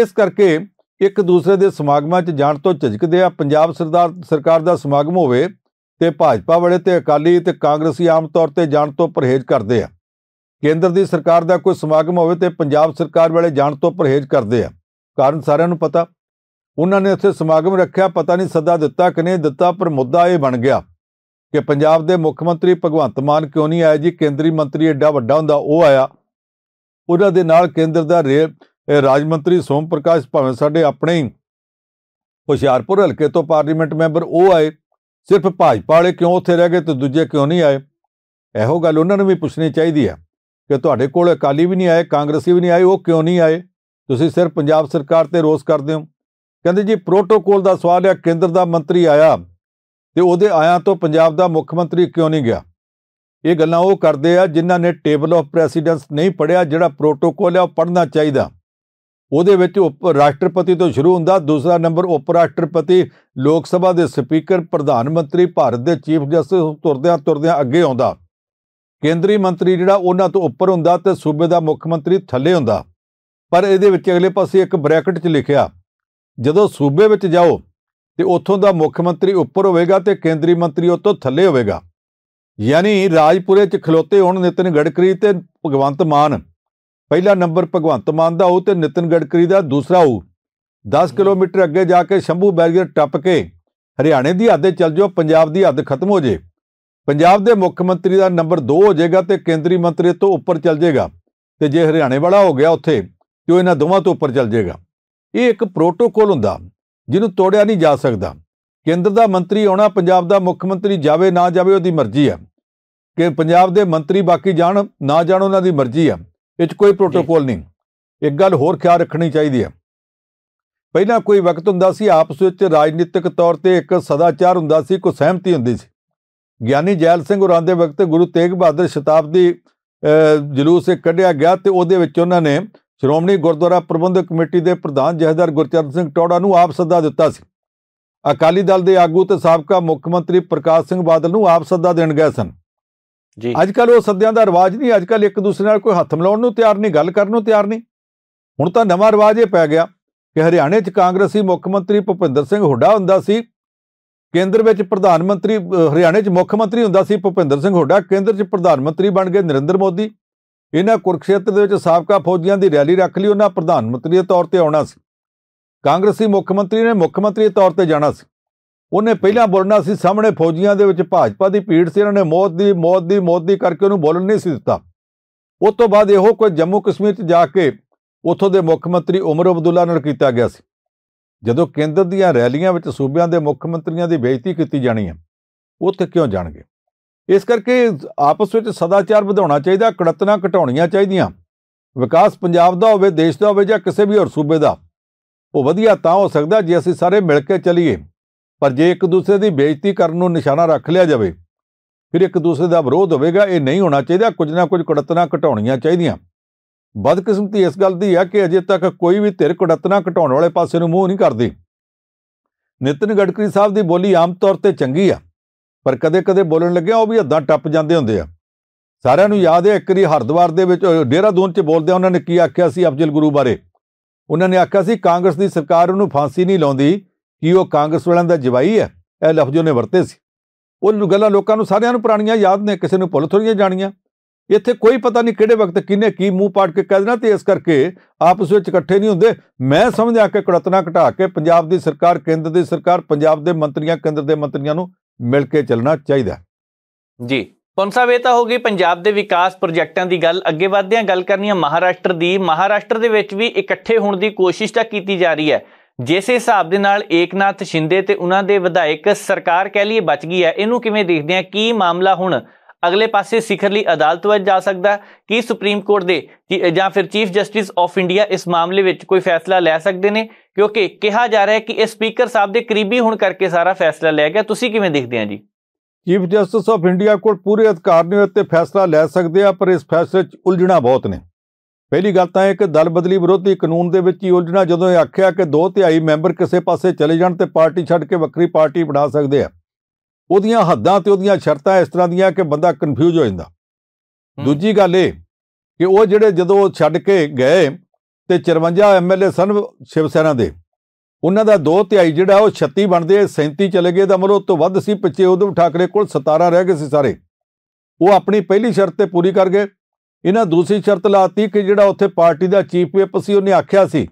ਇਸ ਕਰਕੇ ਇੱਕ ਦੂਸਰੇ ਦੇ ਸਮਾਗਮਾਂ 'ਚ ਜਾਣ ਤੋਂ ਝਿਜਕਦੇ ਆ ਪੰਜਾਬ ਸਰਦਾਰ ਸਰਕਾਰ ਦਾ ਸਮਾਗਮ ਹੋਵੇ ਤੇ ਭਾਜਪਾ ਵਾਲੇ ਤੇ ਅਕਾਲੀ ਤੇ ਕਾਂਗਰਸੀ ਆਮ ਤੌਰ ਤੇ ਜਾਣ ਤੋਂ ਪਰਹੇਜ਼ ਕਰਦੇ ਆ ਕੇਂਦਰ ਦੀ ਸਰਕਾਰ ਦਾ ਕੋਈ ਸਮਾਗਮ ਹੋਵੇ ਤੇ ਪੰਜਾਬ ਸਰਕਾਰ ਵਾਲੇ ਜਾਣ ਤੋਂ ਪਰਹੇਜ਼ ਕਰਦੇ ਆ ਕਾਰਨ ਸਾਰਿਆਂ ਨੂੰ ਪਤਾ ਉਹਨਾਂ ਨੇ ਉੱਥੇ ਸਮਾਗਮ ਰੱਖਿਆ ਪਤਾ ਨਹੀਂ ਸੱਦਾ ਦਿੱਤਾ ਕਿ ਨਹੀਂ ਦਿੱਤਾ ਪਰ ਮੁੱਦਾ ਇਹ ਬਣ ਗਿਆ ਕਿ ਪੰਜਾਬ ਦੇ ਮੁੱਖ ਮੰਤਰੀ ਭਗਵੰਤ ਮਾਨ ਕਿਉਂ ਨਹੀਂ ਆਏ ਜੀ ਕੇਂਦਰੀ ਮੰਤਰੀ ਐਡਾ ਵੱਡਾ ਹੁੰਦਾ ਉਹ ਆਇਆ ਉਹਨਾਂ ਦੇ ਨਾਲ ਕੇਂਦਰ ਦਾ ਰੇਲ ਰਾਜ ਮੰਤਰੀ ਸੋਮ ਪ੍ਰਕਾਸ਼ ਭਾਵੇਂ ਸਾਡੇ ਆਪਣੇ ਹੀ ਹੁਸ਼ਿਆਰਪੁਰ ਹਲਕੇ ਤੋਂ ਪਾਰਲੀਮੈਂਟ ਮੈਂਬਰ ਉਹ ਆਏ ਸਿਰਫ ਭਾਜਪਾ ਵਾਲੇ ਕਿਉਂ ਉੱਥੇ ਰਹਿ ਗਏ ਤੇ ਦੂਜੇ ਕਿਉਂ ਨਹੀਂ ਆਏ ਇਹੋ ਗੱਲ ਉਹਨਾਂ ਨੂੰ ਵੀ ਪੁੱਛਣੀ ਚਾਹੀਦੀ ਹੈ ਕਿ ਤੁਹਾਡੇ ਕੋਲ ਅਕਾਲੀ ਵੀ ਨਹੀਂ ਆਏ ਕਾਂਗਰਸੀ ਵੀ ਨਹੀਂ ਆਏ ਉਹ ਕਿਉਂ ਨਹੀਂ ਆਏ ਤੁਸੀਂ ਸਿਰਫ ਪੰਜਾਬ ਸਰਕਾਰ ਤੇ ਰੋਸ ਕਰਦੇ ਹੋ ਕਹਿੰਦੇ ਜੀ ਪ੍ਰੋਟੋਕੋਲ ਦਾ ਸਵਾਲ ਹੈ ਕੇਂਦਰ ਦਾ ਮੰਤਰੀ ਆਇਆ ਤੇ ਉਹਦੇ ਆਇਆ ਤੋਂ ਪੰਜਾਬ ਦਾ ਮੁੱਖ ਮੰਤਰੀ ਕਿਉਂ ਨਹੀਂ ਗਿਆ ਇਹ ਗੱਲਾਂ ਉਹ ਕਰਦੇ ਆ ਜਿਨ੍ਹਾਂ ਨੇ ਟੇਬਲ ਆਫ ਪ੍ਰੈਸੀਡੈਂਸ ਨਹੀਂ ਪੜਿਆ ਜਿਹੜਾ ਪ੍ਰੋਟੋਕੋਲ ਹੈ ਉਹ ਪੜਨਾ ਚਾਹੀਦਾ ਉਹਦੇ ਵਿੱਚ ਉਪ ਰਾਸ਼ਟਰਪਤੀ ਤੋਂ ਸ਼ੁਰੂ ਹੁੰਦਾ ਦੂਸਰਾ ਨੰਬਰ ਉਪ ਰਾਸ਼ਟਰਪਤੀ ਲੋਕ ਸਭਾ ਦੇ ਸਪੀਕਰ ਪ੍ਰਧਾਨ ਮੰਤਰੀ ਭਾਰਤ ਦੇ ਚੀਫ ਜਸਟਿਸ ਤੁਰਦਿਆਂ ਤੁਰਦਿਆਂ ਅੱਗੇ ਆਉਂਦਾ ਕੇਂਦਰੀ ਮੰਤਰੀ ਜਿਹੜਾ ਉਹਨਾਂ ਤੋਂ ਉੱਪਰ ਹੁੰਦਾ ਤੇ ਸੂਬੇ ਦਾ ਮੁੱਖ ਮੰਤਰੀ ਥੱਲੇ ਹੁੰਦਾ ਪਰ ਇਹਦੇ ਵਿੱਚ ਅਗਲੇ ਪਾਸੇ ਇੱਕ ਬ੍ਰੈਕਟ 'ਚ ਲਿਖਿਆ ਜਦੋਂ ਸੂਬੇ ਵਿੱਚ ਜਾਓ ਤੇ ਉੱਥੋਂ ਦਾ ਮੁੱਖ ਮੰਤਰੀ ਉੱਪਰ ਹੋਵੇਗਾ ਤੇ ਕੇਂਦਰੀ ਮੰਤਰੀ ਉਹ ਤੋਂ ਥੱਲੇ ਹੋਵੇਗਾ ਯਾਨੀ ਰਾਜਪੁਰੇ 'ਚ ਖਲੋਤੇ ਹੋਣ ਨਿਤਿਨ ਗੜਕਰੀ ਤੇ ਭਗਵੰਤ ਮਾਨ ਪਹਿਲਾ ਨੰਬਰ ਭਗਵੰਤ ਮਾਨ ਦਾ ਹੋ ਤੇ ਨਿਤਨ ਗੜਕਰੀ ਦਾ ਦੂਸਰਾ ਉਹ 10 ਕਿਲੋਮੀਟਰ ਅੱਗੇ ਜਾ ਕੇ ਸ਼ੰਭੂ ਬੈਰੀਅਰ ਟੱਪ ਕੇ ਹਰਿਆਣੇ ਦੀ ਹੱਦ ਚੱਲ ਜਾਓ ਪੰਜਾਬ ਦੀ ਹੱਦ ਖਤਮ ਹੋ ਜੇ ਪੰਜਾਬ ਦੇ ਮੁੱਖ ਮੰਤਰੀ ਦਾ ਨੰਬਰ 2 ਹੋ ਜਾਏਗਾ ਤੇ ਕੇਂਦਰੀ ਮੰਤਰੀ ਤੋਂ ਉੱਪਰ ਚੱਲ ਜਾਏਗਾ ਤੇ ਜੇ ਹਰਿਆਣੇ ਵਾਲਾ ਹੋ ਗਿਆ ਉੱਥੇ ਤੇ ਉਹ ਇਹਨਾਂ ਦੋਵਾਂ ਤੋਂ ਉੱਪਰ ਚੱਲ ਜਾਏਗਾ ਇਹ ਇੱਕ ਪ੍ਰੋਟੋਕੋਲ ਹੁੰਦਾ ਜਿਹਨੂੰ ਤੋੜਿਆ ਨਹੀਂ ਜਾ ਸਕਦਾ ਕੇਂਦਰ ਦਾ ਮੰਤਰੀ ਆਉਣਾ ਪੰਜਾਬ ਦਾ ਮੁੱਖ ਮੰਤਰੀ ਜਾਵੇ ਨਾ ਜਾਵੇ ਉਹਦੀ ਮਰਜ਼ੀ ਆ ਕਿ ਪੰਜਾਬ ਦੇ ਮੰਤਰੀ ਬਾਕੀ ਜਾਣ ਨਾ ਜਾਣ ਉਹਨਾਂ ਦੀ ਮਰਜ਼ੀ ਆ ਇਹ 'ਚ ਕੋਈ ਪ੍ਰੋਟੋਕੋਲ ਨਹੀਂ ਇੱਕ ਗੱਲ ਹੋਰ ਖਿਆਲ ਰੱਖਣੀ ਚਾਹੀਦੀ ਹੈ ਪਹਿਲਾਂ ਕੋਈ ਵਕਤ ਹੁੰਦਾ ਸੀ ਆਪਸ ਵਿੱਚ ਰਾਜਨੀਤਿਕ ਤੌਰ ਤੇ ਇੱਕ ਸਦਾਚਾਰ ਹੁੰਦਾ ਸੀ ਕੋਈ ਸਹਿਮਤੀ ਹੁੰਦੀ ਸੀ ਗਿਆਨੀ ਜੈਲ ਸਿੰਘ ਹੋਰਾਂ ਦੇ ਵਕਤ ਗੁਰੂ ਤੇਗ ਬਹਾਦਰ ਸ਼ਤਾਬਦੀ ਜਲੂਸ ਇੱਕ ਕੱਢਿਆ ਗਿਆ ਤੇ ਉਹਦੇ ਵਿੱਚ ਉਹਨਾਂ ਨੇ ਸ਼੍ਰੋਮਣੀ ਗੁਰਦੁਆਰਾ ਪ੍ਰਬੰਧਕ ਕਮੇਟੀ ਦੇ ਪ੍ਰਧਾਨ ਜਹਦਰ ਗੁਰਚਰਨ ਸਿੰਘ ਟੋੜਾ ਨੂੰ ਆਪ ਸੱਦਾ ਦਿੱਤਾ ਸੀ ਅਕਾਲੀ ਦਲ ਦੇ ਆਗੂ ਤੇ ਸਾਬਕਾ ਮੁੱਖ ਮੰਤਰੀ ਪ੍ਰਕਾਸ਼ ਸਿੰਘ ਬਾਦਲ ਨੂੰ ਆਪ ਸੱਦਾ ਦੇਣ ਗਏ ਸਨ ਜੀ ਅੱਜ ਕੱਲ ਉਹ ਸੱਦਿਆਂ ਦਾ ਰਿਵਾਜ ਨਹੀਂ ਅੱਜ ਕੱਲ ਇੱਕ ਦੂਸਰੇ ਨਾਲ ਕੋਈ ਹੱਥ ਮਿਲਾਉਣ ਨੂੰ ਤਿਆਰ ਨਹੀਂ ਗੱਲ ਕਰਨ ਨੂੰ ਤਿਆਰ ਨਹੀਂ ਹੁਣ ਤਾਂ ਨਵਾਂ ਰਿਵਾਜ ਇਹ ਪੈ ਗਿਆ ਕਿ ਹਰਿਆਣੇ 'ਚ ਕਾਂਗਰਸੀ ਮੁੱਖ ਮੰਤਰੀ ਭੁਪਿੰਦਰ ਸਿੰਘ ਹੁੱਡਾ ਹੁੰਦਾ ਸੀ ਕੇਂਦਰ ਵਿੱਚ ਪ੍ਰਧਾਨ ਮੰਤਰੀ ਹਰਿਆਣੇ 'ਚ ਮੁੱਖ ਮੰਤਰੀ ਹੁੰਦਾ ਸੀ ਭੁਪਿੰਦਰ ਸਿੰਘ ਹੁੱਡਾ ਕੇਂਦਰ 'ਚ ਪ੍ਰਧਾਨ ਮੰਤਰੀ ਬਣ ਗਏ ਨਰਿੰਦਰ ਮੋਦੀ ਇਹਨਾਂ ਕੁਰਕਸ਼ੇਤਰ ਦੇ ਵਿੱਚ ਸਾਬਕਾ ਫੌਜੀਆਂ ਦੀ ਰੈਲੀ ਰੱਖ ਲਈ ਉਹਨਾਂ ਪ੍ਰਧਾਨ ਮੰਤਰੀ ਦੇ ਤੌਰ ਤੇ ਆਉਣਾ ਸੀ ਕਾਂਗਰਸੀ ਮੁੱਖ ਮੰਤਰੀ ਨੇ ਮੁੱਖ ਮੰਤਰੀ ਦੇ ਤੌਰ ਤੇ ਜਾਣਾ ਸੀ ਉਹਨੇ ਪਹਿਲਾਂ ਬੋਲਣਾ ਸੀ ਸਾਹਮਣੇ ਫੌਜੀਆਂ ਦੇ ਵਿੱਚ ਭਾਜਪਾ ਦੀ ਪੀੜ ਸੀ ਇਹਨਾਂ ਨੇ ਮੌਤ ਦੀ ਮੌਤ ਦੀ ਮੌਤ ਦੀ ਕਰਕੇ ਉਹਨੂੰ ਬੋਲਣ ਨਹੀਂ ਸੀ ਦਿੱਤਾ ਉਸ ਤੋਂ ਬਾਅਦ ਇਹੋ ਕੋਈ ਜੰਮੂ ਕਸ਼ਮੀਰ 'ਚ ਜਾ ਕੇ ਉੱਥੋਂ ਦੇ ਮੁੱਖ ਮੰਤਰੀ ਉਮਰ ਅਬਦੁੱਲਾ ਨਾਲ ਕੀਤਾ ਗਿਆ ਸੀ ਜਦੋਂ ਕੇਂਦਰ ਦੀਆਂ ਰੈਲੀਆਂ ਵਿੱਚ ਸੂਬਿਆਂ ਦੇ ਮੁੱਖ ਮੰਤਰੀਆਂ ਦੀ ਬੇਇੱਜ਼ਤੀ ਕੀਤੀ ਜਾਣੀ ਹੈ ਉੱਥੇ ਕਿਉਂ ਜਾਣਗੇ ਇਸ ਕਰਕੇ ਆਪਸ ਵਿੱਚ ਸਦਾਚਾਰ ਵਧਾਉਣਾ ਚਾਹੀਦਾ ਕੜਤਨਾ ਘਟਾਉਣੀਆਂ ਚਾਹੀਦੀਆਂ ਵਿਕਾਸ ਪੰਜਾਬ ਦਾ ਹੋਵੇ ਦੇਸ਼ ਦਾ ਹੋਵੇ ਜਾਂ ਕਿਸੇ ਵੀ ਹੋਰ ਸੂਬੇ ਦਾ ਉਹ ਵਧੀਆ ਤਾਂ ਹੋ ਸਕਦਾ ਜੇ ਅਸੀਂ ਸਾਰੇ ਮਿਲ ਕੇ ਚੱਲੀਏ ਪਰ ਜੇ ਇੱਕ ਦੂਸਰੇ ਦੀ ਬੇਇੱਜ਼ਤੀ ਕਰਨ ਨੂੰ ਨਿਸ਼ਾਨਾ ਰੱਖ ਲਿਆ ਜਾਵੇ ਫਿਰ ਇੱਕ ਦੂਸਰੇ ਦਾ ਵਿਰੋਧ ਹੋਵੇਗਾ ਇਹ ਨਹੀਂ ਹੋਣਾ ਚਾਹੀਦਾ ਕੁਝ ਨਾ ਕੁਝ ਕੁੜਤਨਾ ਘਟਾਉਣੀਆਂ ਚਾਹੀਦੀਆਂ ਬਦਕਿਸਮਤੀ ਇਸ ਗੱਲ ਦੀ ਹੈ ਕਿ ਅਜੇ ਤੱਕ ਕੋਈ ਵੀ ਧਿਰ ਕੁੜਤਨਾ ਘਟਾਉਣ ਵਾਲੇ ਪਾਸੇ ਨੂੰ ਮੂੰਹ ਨਹੀਂ ਕਰਦੀ ਨਿਤਿਨ ਗੜਕਰੀ ਸਾਹਿਬ ਦੀ ਬੋਲੀ ਆਮ ਤੌਰ ਤੇ ਚੰਗੀ ਆ ਪਰ ਕਦੇ-ਕਦੇ ਬੋਲਣ ਲੱਗਿਆ ਉਹ ਵੀ ਅੱਧਾ ਟੱਪ ਜਾਂਦੇ ਹੁੰਦੇ ਆ ਸਾਰਿਆਂ ਨੂੰ ਯਾਦ ਹੈ ਇੱਕ ਵਾਰੀ ਹਰਦਵਾਰ ਦੇ ਵਿੱਚ ਡੇਰਾ ਦੂਨ 'ਚ ਬੋਲਦਿਆਂ ਉਹਨਾਂ ਨੇ ਕੀ ਆਖਿਆ ਸੀ ਅਫਜ਼ਲ ਗੁਰੂ ਬਾਰੇ ਉਹਨਾਂ ਨੇ ਆਖਿਆ ਸੀ ਕਾਂਗਰਸ ਦੀ ਸਰਕਾਰ ਉਹਨੂੰ ਫਾਂਸੀ ਨਹੀਂ ਲਾਉਂਦੀ ਕੀ ਉਹ ਕਾਂਗਰਸ ਵਾਲਿਆਂ ਦਾ ਜਵਾਈ ਹੈ ਇਹ ਲਫ਼ਜ਼ ਉਹਨੇ ਵਰਤੇ ਸੀ ਉਹ ਗੱਲਾਂ ਲੋਕਾਂ ਨੂੰ ਸਾਰਿਆਂ ਨੂੰ ਪੁਰਾਣੀਆਂ ਯਾਦ ਨੇ ਕਿਸੇ ਨੂੰ ਭੁੱਲ ਥੋੜੀਆਂ ਜਾਣੀਆਂ ਇੱਥੇ ਕੋਈ ਪਤਾ ਨਹੀਂ ਕਿਹੜੇ ਵਕਤ ਕਿਨੇ ਕੀ ਮੂੰਹ ਪਾੜ ਕੇ ਕਹਿ ਦੇਣਾ ਤੇ ਇਸ ਕਰਕੇ ਆਪਸ ਵਿੱਚ ਇਕੱਠੇ ਨਹੀਂ ਹੁੰਦੇ ਮੈਂ ਸਮਝਿਆ ਕਿ ਕੜਤਨਾ ਘਟਾ ਕੇ ਪੰਜਾਬ ਦੀ ਸਰਕਾਰ ਕੇਂਦਰ ਦੀ ਸਰਕਾਰ ਪੰਜਾਬ ਦੇ ਮੰਤਰੀਆਂ ਕੇਂਦਰ ਦੇ ਮੰਤਰੀਆਂ ਨੂੰ ਮਿਲ ਕੇ ਚੱਲਣਾ ਚਾਹੀਦਾ ਜੀ ਪੰਸਾ ਇਹ ਤਾਂ ਹੋ ਗਈ ਪੰਜਾਬ ਦੇ ਵਿਕਾਸ ਪ੍ਰੋਜੈਕਟਾਂ ਦੀ ਗੱਲ ਅੱਗੇ ਵਧਦਿਆਂ ਗੱਲ ਕਰਨੀ ਹੈ ਮਹਾਰਾਸ਼ਟਰ ਦੀ ਮਹਾਰਾਸ਼ਟਰ ਦੇ ਵਿੱਚ ਵੀ ਇਕੱਠੇ ਹੋਣ ਦੀ ਕੋਸ਼ਿਸ਼ ਤਾਂ ਕੀਤੀ ਜਾ ਰਹੀ ਹੈ ਜਿਸ ਹਿਸਾਬ ਦੇ ਨਾਲ ਏਕਨਾਥ ਸ਼ਿੰਦੇ ਤੇ ਉਹਨਾਂ ਦੇ ਵਿਧਾਇਕ ਸਰਕਾਰ ਕਹਿ ਲਈ ਬਚ ਗਈ ਹੈ ਇਹਨੂੰ ਕਿਵੇਂ ਦੇਖਦੇ ਆ ਕੀ ਮਾਮਲਾ ਹੁਣ ਅਗਲੇ ਪਾਸੇ ਸਿਖਰਲੀ ਅਦਾਲਤ ਵੱਲ ਜਾ ਸਕਦਾ ਕੀ ਸੁਪਰੀਮ ਕੋਰਟ ਦੇ ਜਾਂ ਫਿਰ ਚੀਫ ਜਸਟਿਸ ਆਫ ਇੰਡੀਆ ਇਸ ਮਾਮਲੇ ਵਿੱਚ ਕੋਈ ਫੈਸਲਾ ਲੈ ਸਕਦੇ ਨੇ ਕਿਉਂਕਿ ਕਿਹਾ ਜਾ ਰਿਹਾ ਹੈ ਕਿ ਇਹ ਸਪੀਕਰ ਸਾਹਿਬ ਦੇ ਕਰੀਬੀ ਹੁਣ ਕਰਕੇ ਸਾਰਾ ਫੈਸਲਾ ਲੈ ਗਿਆ ਤੁਸੀਂ ਕਿਵੇਂ ਦੇਖਦੇ ਆ ਜੀ ਚੀਫ ਜਸਟਿਸ ਆਫ ਇੰਡੀਆ ਕੋਲ ਪੂਰੇ ਅਧਿਕਾਰ ਨੇ ਉੱਤੇ ਫੈਸਲਾ ਲੈ ਸਕਦੇ ਆ ਪਰ ਇਸ ਫੈਸਲੇ 'ਚ ਉਲਝਣਾ ਬਹੁਤ ਨੇ ਪਹਿਲੀ ਗੱਲ ਤਾਂ ਇਹ ਕਿ ਦਲ ਬਦਲੀ ਵਿਰੋਧੀ ਕਾਨੂੰਨ ਦੇ ਵਿੱਚ ਹੀ ਉਲਝਣਾ ਜਦੋਂ ਇਹ ਆਖਿਆ ਕਿ ਦੋ ਤਿਹਾਈ ਮੈਂਬਰ ਕਿਸੇ ਪਾਸੇ ਚਲੇ ਜਾਣ ਤੇ ਪਾਰਟੀ ਛੱਡ ਕੇ ਵੱਖਰੀ ਪਾਰਟੀ ਬਣਾ ਸਕਦੇ ਆ ਉਹਦੀਆਂ ਹੱਦਾਂ ਤੇ ਉਹਦੀਆਂ ਸ਼ਰਤਾਂ ਇਸ ਤਰ੍ਹਾਂ ਦੀਆਂ ਕਿ ਬੰਦਾ ਕਨਫਿਊਜ਼ ਹੋ ਜਾਂਦਾ ਦੂਜੀ ਗੱਲ ਇਹ ਕਿ ਉਹ ਜਿਹੜੇ ਜਦੋਂ ਛੱਡ ਕੇ ਗਏ ਤੇ 54 ਐਮਐਲਏ ਸਨ ਸ਼ਿਵ ਸੈਨਾ ਦੇ ਉਹਨਾਂ ਦਾ ਦੋ ਤਿਹਾਈ ਜਿਹੜਾ ਉਹ 36 ਬਣਦੇ 37 ਚਲੇ ਗਏ ਦਾ ਮਤਲਬ ਉਹ ਤੋਂ ਵੱਧ ਸੀ ਪਿੱਛੇ ਉਹਦੇ ਠਾਕਰੇ ਕੋਲ 17 ਰਹਿ ਗਏ ਸੀ ਸਾਰੇ ਉਹ ਆਪਣੀ ਪਹਿਲੀ ਸ਼ਰਤ ਤੇ ਪੂਰੀ ਕਰ ਗਏ ਇਹਨਾਂ ਦੂਸਰੀ ਸ਼ਰਤ ਲਾਤੀ ਕਿ ਜਿਹੜਾ ਉੱਥੇ ਪਾਰਟੀ ਦਾ ਚੀਫ ਵਿਪ ਸੀ ਉਹਨੇ ਆਖਿਆ ਸੀ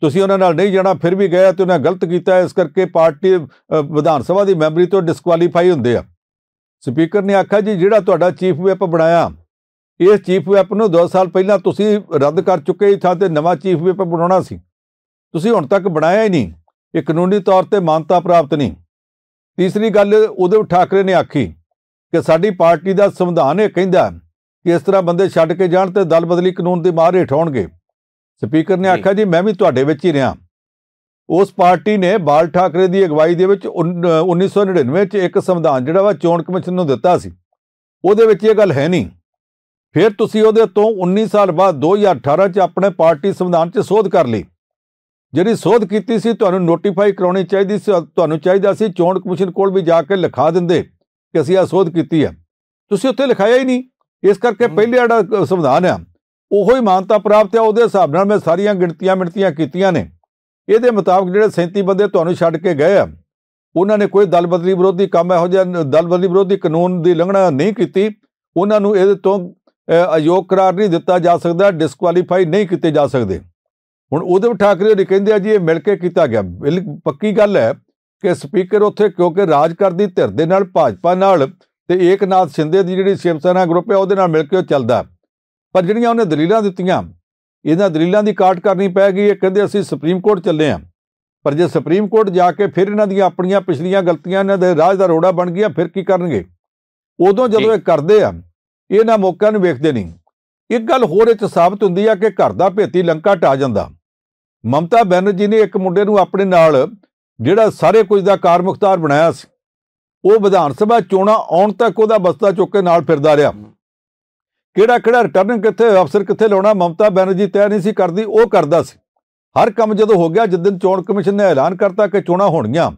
ਤੁਸੀਂ ਉਹਨਾਂ ਨਾਲ ਨਹੀਂ ਜਾਣਾ ਫਿਰ ਵੀ ਗਏ ਤੇ ਉਹਨਾਂ ਗਲਤ ਕੀਤਾ ਇਸ ਕਰਕੇ ਪਾਰਟੀ ਵਿਧਾਨ ਸਭਾ ਦੀ ਮੈਂਬਰੀ ਤੋਂ ਡਿਸਕੁਆਲੀਫਾਈ ਹੁੰਦੇ ਆ ਸਪੀਕਰ ਨੇ ਆਖਿਆ ਜੀ ਜਿਹੜਾ ਤੁਹਾਡਾ ਚੀਫ ਵਿਪ ਬਣਾਇਆ ਇਸ ਚੀਫ ਵਿਪ ਨੂੰ 2 ਸਾਲ ਪਹਿਲਾਂ ਤੁਸੀਂ ਰੱਦ ਕਰ ਚੁੱਕੇ ਹੀ ਥਾ ਤੇ ਨਵਾਂ ਚੀਫ ਵਿਪ ਬਣਾਉਣਾ ਸੀ ਤੁਸੀਂ ਹੁਣ ਤੱਕ ਬਣਾਇਆ ਹੀ ਨਹੀਂ ਇਹ ਕਾਨੂੰਨੀ ਤੌਰ ਤੇ ਮਾਨਤਾ ਪ੍ਰਾਪਤ ਨਹੀਂ ਤੀਸਰੀ ਗੱਲ ਉਹਦੇ ਠਾਕਰੇ ਨੇ ਆਖੀ ਕਿ ਸਾਡੀ ਪਾਰਟੀ ਦਾ ਸੰਵਿਧਾਨ ਇਹ ਕਹਿੰਦਾ ਕਿ ਇਸ ਤਰ੍ਹਾਂ ਬੰਦੇ ਛੱਡ ਕੇ ਜਾਣ ਤੇ ਦਲ ਬਦਲੀ ਕਾਨੂੰਨ ਦੀ ਮਾਰ ਹੇਠ ਆਉਣਗੇ ਸਪੀਕਰ ਨੇ ਆਖਿਆ ਜੀ ਮੈਂ ਵੀ ਤੁਹਾਡੇ ਵਿੱਚ ਹੀ ਰਿਹਾ ਉਸ ਪਾਰਟੀ ਨੇ ਬਾਲ ਠਾਕਰੇ ਦੀ ਅਗਵਾਈ ਦੇ ਵਿੱਚ 1999 ਚ ਇੱਕ ਸੰਵਿਧਾਨ ਜਿਹੜਾ ਵਾ ਚੋਣ ਕਮਿਸ਼ਨ ਨੂੰ ਦਿੱਤਾ ਸੀ ਉਹਦੇ ਵਿੱਚ ਇਹ ਗੱਲ ਹੈ ਨਹੀਂ ਫਿਰ ਤੁਸੀਂ ਉਹਦੇ ਤੋਂ 19 ਸਾਲ ਬਾਅਦ 2018 ਚ ਆਪਣੇ ਪਾਰਟੀ ਸੰਵਿਧਾਨ 'ਚ ਸੋਧ ਕਰ ਲਈ ਜਿਹੜੀ ਸੋਧ ਕੀਤੀ ਸੀ ਤੁਹਾਨੂੰ ਨੋਟੀਫਾਈ ਕਰਾਉਣੀ ਚਾਹੀਦੀ ਸੀ ਤੁਹਾਨੂੰ ਚਾਹੀਦਾ ਸੀ ਚੋਣ ਕਮਿਸ਼ਨ ਕੋਲ ਵੀ ਜਾ ਕੇ ਲਿਖਾ ਦਿੰਦੇ ਕਿ ਅਸੀਂ ਇਹ ਸੋਧ ਕੀਤੀ ਹੈ ਤੁਸੀਂ ਉੱਥੇ ਲਿਖਾਇਆ ਹੀ ਨਹੀਂ ਇਸ ਕਰਕੇ ਪਹਿਲੇ ਜਿਹੜਾ ਸੰਵਿਧਾਨ ਆ ਉਹੋ ਹੀ ਮਾਨਤਾ ਪ੍ਰਾਪਤ ਆ ਉਹਦੇ ਹਿਸਾਬ ਨਾਲ ਮੈਂ ਸਾਰੀਆਂ ਗਿਣਤੀਆਂ ਮਿਣਤੀਆਂ ਕੀਤੀਆਂ ਨੇ ਇਹਦੇ ਮੁਤਾਬਕ ਜਿਹੜੇ 37 ਬੰਦੇ ਤੁਹਾਨੂੰ ਛੱਡ ਕੇ ਗਏ ਆ ਉਹਨਾਂ ਨੇ ਕੋਈ ਦਲ ਬਦਲੀ ਵਿਰੋਧੀ ਕੰਮ ਇਹੋ ਜਿਹਾ ਦਲ ਬਦਲੀ ਵਿਰੋਧੀ ਕਾਨੂੰਨ ਦੀ ਲੰਘਣਾ ਨਹੀਂ ਕੀਤੀ ਉਹਨਾਂ ਨੂੰ ਇਹਦੇ ਤੋਂ ਅਯੋਗ ਕਰਾਰ ਨਹੀਂ ਦਿੱਤਾ ਜਾ ਸਕਦਾ ਡਿਸਕੁਆਲੀਫਾਈ ਨਹੀਂ ਕੀਤੇ ਜਾ ਸਕਦੇ ਹੁਣ ਉਹਦੇ ਠਾਕਰੇ ਉਹ ਕਹਿੰਦੇ ਆ ਜੀ ਇਹ ਮਿਲ ਕੇ ਕੀਤਾ ਗਿਆ ਪੱਕੀ ਗੱਲ ਹੈ ਕਿ ਸਪੀਕਰ ਉੱਥੇ ਕਿਉਂਕਿ ਰਾਜ ਕਰਦੀ ਧਿਰ ਦੇ ਨਾਲ ਭਾਜਪਾ ਨਾਲ ਤੇ ਏਕਨਾਥ ਸਿੰਧੇ ਦੀ ਜਿਹੜੀ ਸ਼ਿਵਸੈਨਾ ਗਰੁੱਪ ਹੈ ਉਹਦੇ ਨਾਲ ਮਿਲ ਕੇ ਉਹ ਚੱਲਦਾ ਪਰ ਜਿਹੜੀਆਂ ਉਹਨੇ ਦਲੀਲਾਂ ਦਿੱਤੀਆਂ ਇਹਨਾਂ ਦਲੀਲਾਂ ਦੀ ਕਾਟ ਕਰਨੀ ਪੈ ਗਈ ਇਹ ਕਹਿੰਦੇ ਅਸੀਂ ਸੁਪਰੀਮ ਕੋਰਟ ਚੱਲੇ ਆ ਪਰ ਜੇ ਸੁਪਰੀਮ ਕੋਰਟ ਜਾ ਕੇ ਫਿਰ ਇਹਨਾਂ ਦੀਆਂ ਆਪਣੀਆਂ ਪਿਛਲੀਆਂ ਗਲਤੀਆਂ ਇਹਨਾਂ ਦੇ ਰਾਜ ਦਾ ਰੋੜਾ ਬਣ ਗਿਆ ਫਿਰ ਕੀ ਕਰਨਗੇ ਉਦੋਂ ਜਦੋਂ ਇਹ ਕਰਦੇ ਆ ਇਹਨਾਂ ਮੌਕਿਆਂ ਨੂੰ ਵੇਖਦੇ ਨਹੀਂ ਇੱਕ ਗੱਲ ਹੋਰ ਇਹ ਚ ਸਾਬਤ ਹੁੰਦੀ ਆ ਕਿ ਘਰ ਦਾ ਭੇਤੀ ਲੰਕਾ ਟਾ ਜਾਂਦਾ ਮਮਤਾ ਬੈਨਰਜੀ ਨੇ ਇੱਕ ਮੁੰਡੇ ਨੂੰ ਆਪਣੇ ਨਾਲ ਜਿਹੜਾ ਸਾਰੇ ਕੁਝ ਦਾ ਕਾਰਮੁਖਤਾਰ ਬਣਾਇਆ ਸੀ ਉਹ ਵਿਧਾਨ ਸਭਾ ਚੋਣਾਂ ਆਉਣ ਤੱਕ ਉਹਦਾ ਬਸਤਾ ਚੁੱਕ ਕੇ ਨਾਲ ਫਿਰਦਾ ਰਿਹਾ ਕਿਹੜਾ ਕਿਹੜਾ ਰਿਟਰਨ ਕਿੱਥੇ ਅਫਸਰ ਕਿੱਥੇ ਲਾਉਣਾ ਮਮਤਾ ਬੈਨਰਜੀ ਤੈਅ ਨਹੀਂ ਸੀ ਕਰਦੀ ਉਹ ਕਰਦਾ ਸੀ ਹਰ ਕੰਮ ਜਦੋਂ ਹੋ ਗਿਆ ਜਿੱਦਨ ਚੋਣ ਕਮਿਸ਼ਨ ਨੇ ਐਲਾਨ ਕਰਤਾ ਕਿ ਚੋਣਾਂ ਹੋਣਗੀਆਂ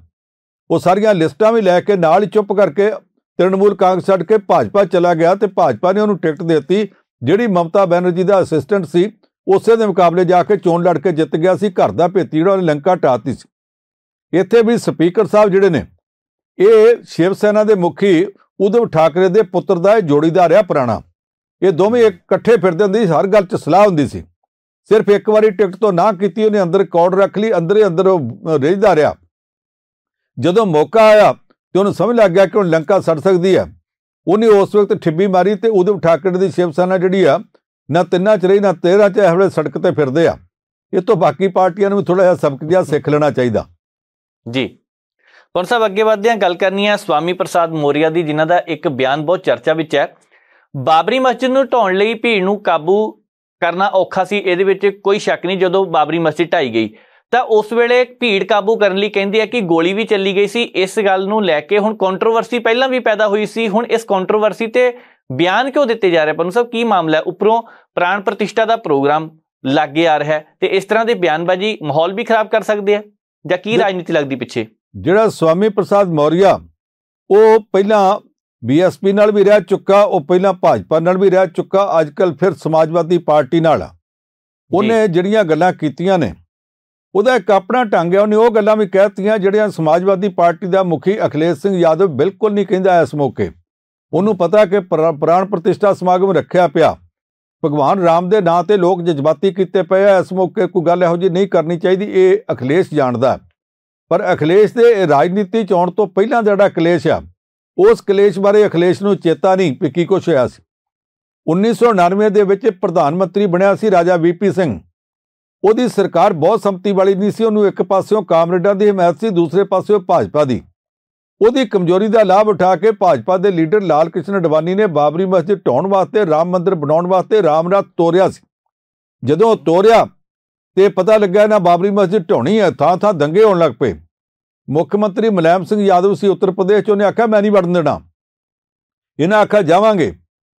ਉਹ ਸਾਰੀਆਂ ਲਿਸਟਾਂ ਵੀ ਲੈ ਕੇ ਨਾਲ ਹੀ ਚੁੱਪ ਕਰਕੇ ਤ੍ਰਿਣਮੂਲ ਕਾਂਗਰਸ ਛੱਡ ਕੇ ਭਾਜਪਾ ਚਲਾ ਗਿਆ ਤੇ ਭਾਜਪਾ ਨੇ ਉਹਨੂੰ ਟਿਕਟ ਦਿੱਤੀ ਜਿਹੜੀ ਮਮਤਾ ਬੈਨਰਜੀ ਦਾ ਅਸਿਸਟੈਂਟ ਸੀ ਉਸੇ ਦੇ ਮੁਕਾਬਲੇ ਜਾ ਕੇ ਚੋਣ ਲੜ ਕੇ ਜਿੱਤ ਗਿਆ ਸੀ ਘਰ ਦਾ ਭੇਤੀ ਜਿਹੜਾ ਲੰਕਾ ਟਾਤੀ ਸੀ ਇੱਥੇ ਵੀ ਸਪੀਕਰ ਸਾਹਿਬ ਜਿਹੜੇ ਨੇ ਇਹ ਸ਼ਿਵ ਸੈਨਾ ਦੇ ਮੁਖੀ ਉਦਵ ਠਾਕਰੇ ਦੇ ਪੁੱਤਰ ਦਾ ਇਹ ਜੋੜੀਦਾਰ ਆ ਪੁਰਾਣਾ ਇਹ ਦੋਵੇਂ ਇਕੱਠੇ ਫਿਰਦੇ ਹੁੰਦੇ ਸੀ ਹਰ ਗੱਲ 'ਚ ਸਲਾਹ ਹੁੰਦੀ ਸੀ ਸਿਰਫ ਇੱਕ ਵਾਰੀ ਟਿਕਟ ਤੋਂ ਨਾ ਕੀਤੀ ਉਹਨੇ ਅੰਦਰ ਕੌੜ ਰੱਖ ਲਈ ਅੰਦਰੇ ਅੰਦਰ ਰਹਿਦਾ ਰਿਹਾ ਜਦੋਂ ਮੌਕਾ ਆਇਆ ਤੇ ਉਹਨੂੰ ਸਮਝ ਲੱਗ ਗਿਆ ਕਿ ਹੁਣ ਲੰਕਾ ਸੜ ਸਕਦੀ ਆ ਉਹਨੇ ਉਸ ਵਕਤ ਠਿੱਬੀ ਮਾਰੀ ਤੇ ਉਦਵ ਠਾਕਰੇ ਦੀ ਸ਼ਿਵ ਸੈਨਾ ਜਿਹੜੀ ਆ ਨਾ ਤਿੰਨਾਂ 'ਚ ਰਹੀ ਨਾ ਤੇਰਾਂ 'ਚ ਇਹੋ ਸੜਕ ਤੇ ਫਿਰਦੇ ਆ ਇਹ ਤੋਂ ਬਾਕੀ ਪਾਰਟੀਆਂ ਨੂੰ ਵੀ ਥੋੜਾ ਜਿਹਾ ਸਬਕ ਜਿਆ ਸਿੱਖ ਲੈਣਾ ਚਾਹੀਦਾ ਜੀ ਹੁਣ ਸਭ ਅੱਗੇ ਵਧਦੇ ਹਾਂ ਗੱਲ ਕਰਨੀ ਆ ਸਵਾਮੀ ਪ੍ਰਸਾਦ ਮੋਰੀਆ ਦੀ ਜਿਨ੍ਹਾਂ ਦਾ ਇੱਕ ਬਿਆਨ ਬਹੁਤ ਚਰਚਾ ਵਿੱਚ ਹੈ ਬਾਬਰੀ ਮਸਜਿਦ ਨੂੰ ਢਾਉਣ ਲਈ ਭੀੜ ਨੂੰ ਕਾਬੂ ਕਰਨਾ ਔਖਾ ਸੀ ਇਹਦੇ ਵਿੱਚ ਕੋਈ ਸ਼ੱਕ ਨਹੀਂ ਜਦੋਂ ਬਾਬਰੀ ਮਸਜਿਦ ਢਾਈ ਗਈ ਤਾਂ ਉਸ ਵੇਲੇ ਭੀੜ ਕਾਬੂ ਕਰਨ ਲਈ ਕਹਿੰਦੇ ਆ ਕਿ ਗੋਲੀ ਵੀ ਚੱਲੀ ਗਈ ਸੀ ਇਸ ਗੱਲ ਨੂੰ ਲੈ ਕੇ ਹੁਣ ਕੰਟਰੋਵਰਸੀ ਪਹਿਲਾਂ ਵੀ ਪੈਦਾ ਹੋਈ ਸੀ ਹੁਣ ਇਸ ਕੰਟਰੋਵਰਸੀ ਤੇ ਬਿਆਨ ਕਿਉਂ ਦਿੱਤੇ ਜਾ ਰਹੇ ਪਨੂ ਸਾਹਿਬ ਕੀ ਮਾਮਲਾ ਹੈ ਉੱਪਰੋਂ ਪ੍ਰਾਣ ਪ੍ਰਤਿਸ਼ਠਾ ਦਾ ਪ੍ਰੋਗਰਾਮ ਲੱਗੇ ਆ ਰਿਹਾ ਤੇ ਇਸ ਤਰ੍ਹਾਂ ਦੇ ਬਿਆਨਬਾਜ਼ੀ ਮਾਹੌਲ ਵੀ ਖਰਾਬ ਕਰ ਸਕਦੇ ਆ ਜਾਂ ਕੀ ਰਾਜਨੀਤੀ ਲੱਗਦੀ ਪਿੱਛੇ ਜਿਹੜਾ ਸਵਾਮੀ ਪ੍ਰਸਾਦ ਮੌਰੀਆ ਉਹ ਪਹਿਲਾਂ ਬੀਐਸਪੀ ਨਾਲ ਵੀ ਰਹਿ ਚੁੱਕਾ ਉਹ ਪਹਿਲਾਂ ਭਾਜਪਾ ਨਾਲ ਵੀ ਰਹਿ ਚੁੱਕਾ ਅੱਜਕੱਲ ਫਿਰ ਸਮਾਜਵਾਦੀ ਪਾਰਟੀ ਨਾਲ ਉਹਨੇ ਜਿਹੜੀਆਂ ਗੱਲਾਂ ਕੀਤੀਆਂ ਨੇ ਉਹਦਾ ਇੱਕ ਆਪਣਾ ਢੰਗ ਹੈ ਉਹਨੇ ਉਹ ਗੱਲਾਂ ਵੀ ਕਹਿਤੀਆਂ ਜਿਹੜੀਆਂ ਸਮਾਜਵਾਦੀ ਪਾਰਟੀ ਦਾ ਮੁਖੀ ਅਖਲੇਸ਼ ਸਿੰਘ ਯਾਦਵ ਬਿਲਕੁਲ ਨਹੀਂ ਕਹਿੰਦਾ ਇਸ ਮੌਕੇ ਉਹਨੂੰ ਪਤਾ ਕਿ ਪ੍ਰਾਣ ਪ੍ਰਤਿਸ਼ਠਾ ਸਮਾਗਮ ਰੱਖਿਆ ਪਿਆ ਭਗਵਾਨ ਰਾਮ ਦੇ ਨਾਂ ਤੇ ਲੋਕ ਜਜ਼ਬਾਤੀ ਕੀਤੇ ਪਏ ਆ ਇਸ ਮੌਕੇ ਕੋਈ ਗੱਲ ਇਹੋ ਜੀ ਨਹੀਂ ਕਰਨੀ ਚਾਹੀਦੀ ਇਹ ਅਖਲੇਸ਼ ਜਾਣਦਾ ਪਰ ਅਖਲੇਸ਼ ਦੇ ਰਾਜਨੀਤੀ ਚੋਣ ਤੋਂ ਪਹਿਲਾਂ ਜਿਹੜਾ ਕਲੇਸ਼ ਆ ਉਸ ਕਲੇਸ਼ ਬਾਰੇ ਅਖਲੇਸ਼ ਨੂੰ ਚੇਤਾ ਨਹੀਂ ਕਿ ਕੀ ਕੁਝ ਹੋਇਆ ਸੀ 1999 ਦੇ ਵਿੱਚ ਪ੍ਰਧਾਨ ਮੰਤਰੀ ਬਣਿਆ ਸੀ ਰਾਜਾ ਵੀਪੀ ਸਿੰਘ ਉਹਦੀ ਸਰਕਾਰ ਬਹੁਤ ਸੰਪਤੀ ਵਾਲੀ ਨਹੀਂ ਸੀ ਉਹਨੂੰ ਇੱਕ ਪਾਸਿਓਂ ਕਾਮਰੇਡਾਂ ਦੀ ਹਮਾਇਤ ਸੀ ਦੂਸਰੇ ਪਾਸਿਓਂ ਭਾਜਪਾ ਦੀ ਉਹਦੀ ਕਮਜ਼ੋਰੀ ਦਾ ਲਾਭ ਉਠਾ ਕੇ ਭਾਜਪਾ ਦੇ ਲੀਡਰ ਲਾਲ ਕ੍ਰਿਸ਼ਨ ਅਡਵਾਨੀ ਨੇ ਬਾਬਰੀ ਮਸਜਿਦ ਢਾਉਣ ਵਾਸਤੇ ਰਾਮ ਮੰਦਿਰ ਬਣਾਉਣ ਵਾਸਤੇ ਰਾਤ ਤੋਰਿਆ ਸੀ ਜਦੋਂ ਤੋਰਿਆ ਤੇ ਪਤਾ ਲੱਗਾ ਨਾ ਬਾਬਰੀ ਮਸਜਿਦ ਢਾਉਣੀ ਹੈ ਥਾਂ ਥਾਂ ਦੰਗੇ ਹੋਣ ਲੱਗ ਪਏ ਮੁੱਖ ਮੰਤਰੀ ਮਲੈਮ ਸਿੰਘ ਯਾਦਵ ਸੀ ਉੱਤਰ ਪ੍ਰਦੇਸ਼ ਉਹਨੇ ਆਖਿਆ ਮੈਂ ਨਹੀਂ ਵੜਨ ਦੇਣਾ ਇਹਨਾਂ ਆਖਿਆ ਜਾਵਾਂਗੇ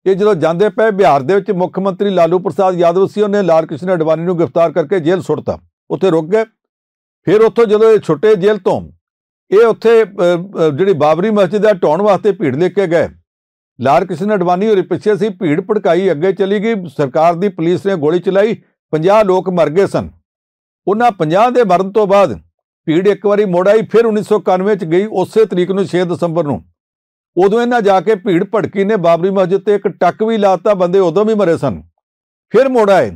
ਇਹ ਜਦੋਂ ਜਾਂਦੇ ਪਏ ਬਿਹਾਰ ਦੇ ਵਿੱਚ ਮੁੱਖ ਮੰਤਰੀ ਲਾਲੂ ਪ੍ਰਸਾਦ ਯਾਦਵ ਸੀ ਉਹਨੇ ਲਾਲ ਕ੍ਰਿਸ਼ਨ ਅਡਵਾਨੀ ਨੂੰ ਗ੍ਰਿਫਤਾਰ ਕਰਕੇ ਜੇਲ੍ਹ ਸੁੱਟਤਾ ਉੱਥੇ ਰੁਕ ਗਏ ਫਿਰ ਉੱਥੋਂ ਜਦੋਂ ਇਹ ਛੁੱਟੇ ਜੇਲ੍ਹ ਤੋਂ ਇਹ ਉੱਥੇ ਜਿਹੜੀ ਬਾਬਰੀ ਮਸਜਿਦ ਦਾ ਢਾਉਣ ਵਾਸਤੇ ਭੀੜ ਲੈ ਕੇ ਗਏ ਲਾਲ ਕ੍ਰਿਸ਼ਨ ਅਡਵਾਨੀ ਹੋਰੀ ਪਿੱਛੇ ਸੀ ਭੀੜ ਭੜਕਾਈ ਅੱਗੇ ਚਲੀ ਗਈ ਸਰਕਾਰ ਦੀ ਪੁਲਿਸ ਨੇ ਗੋਲੀ ਚਲਾਈ 50 ਲੋਕ ਮਰ ਗਏ ਸਨ ਉਹਨਾਂ 50 ਦੇ ਮਰਨ ਤੋਂ ਬਾਅਦ ਭੀੜ ਇੱਕ ਵਾਰੀ ਮੋੜ ਆਈ ਫਿਰ 1991 ਚ ਗਈ ਉਸੇ ਤਰੀਕ ਨੂੰ 6 ਦਸੰਬਰ ਨੂੰ ਉਦੋਂ ਇਹਨਾਂ ਜਾ ਕੇ ਭੀੜ ਭੜਕੀ ਨੇ ਬਾਬਰੀ ਮਸਜਿਦ ਤੇ ਇੱਕ ਟੱਕ ਵੀ ਲਾਤਾ ਬੰਦੇ ਉਦੋਂ ਵੀ ਮਰੇ ਸਨ ਫਿਰ ਮੋੜ ਆਏ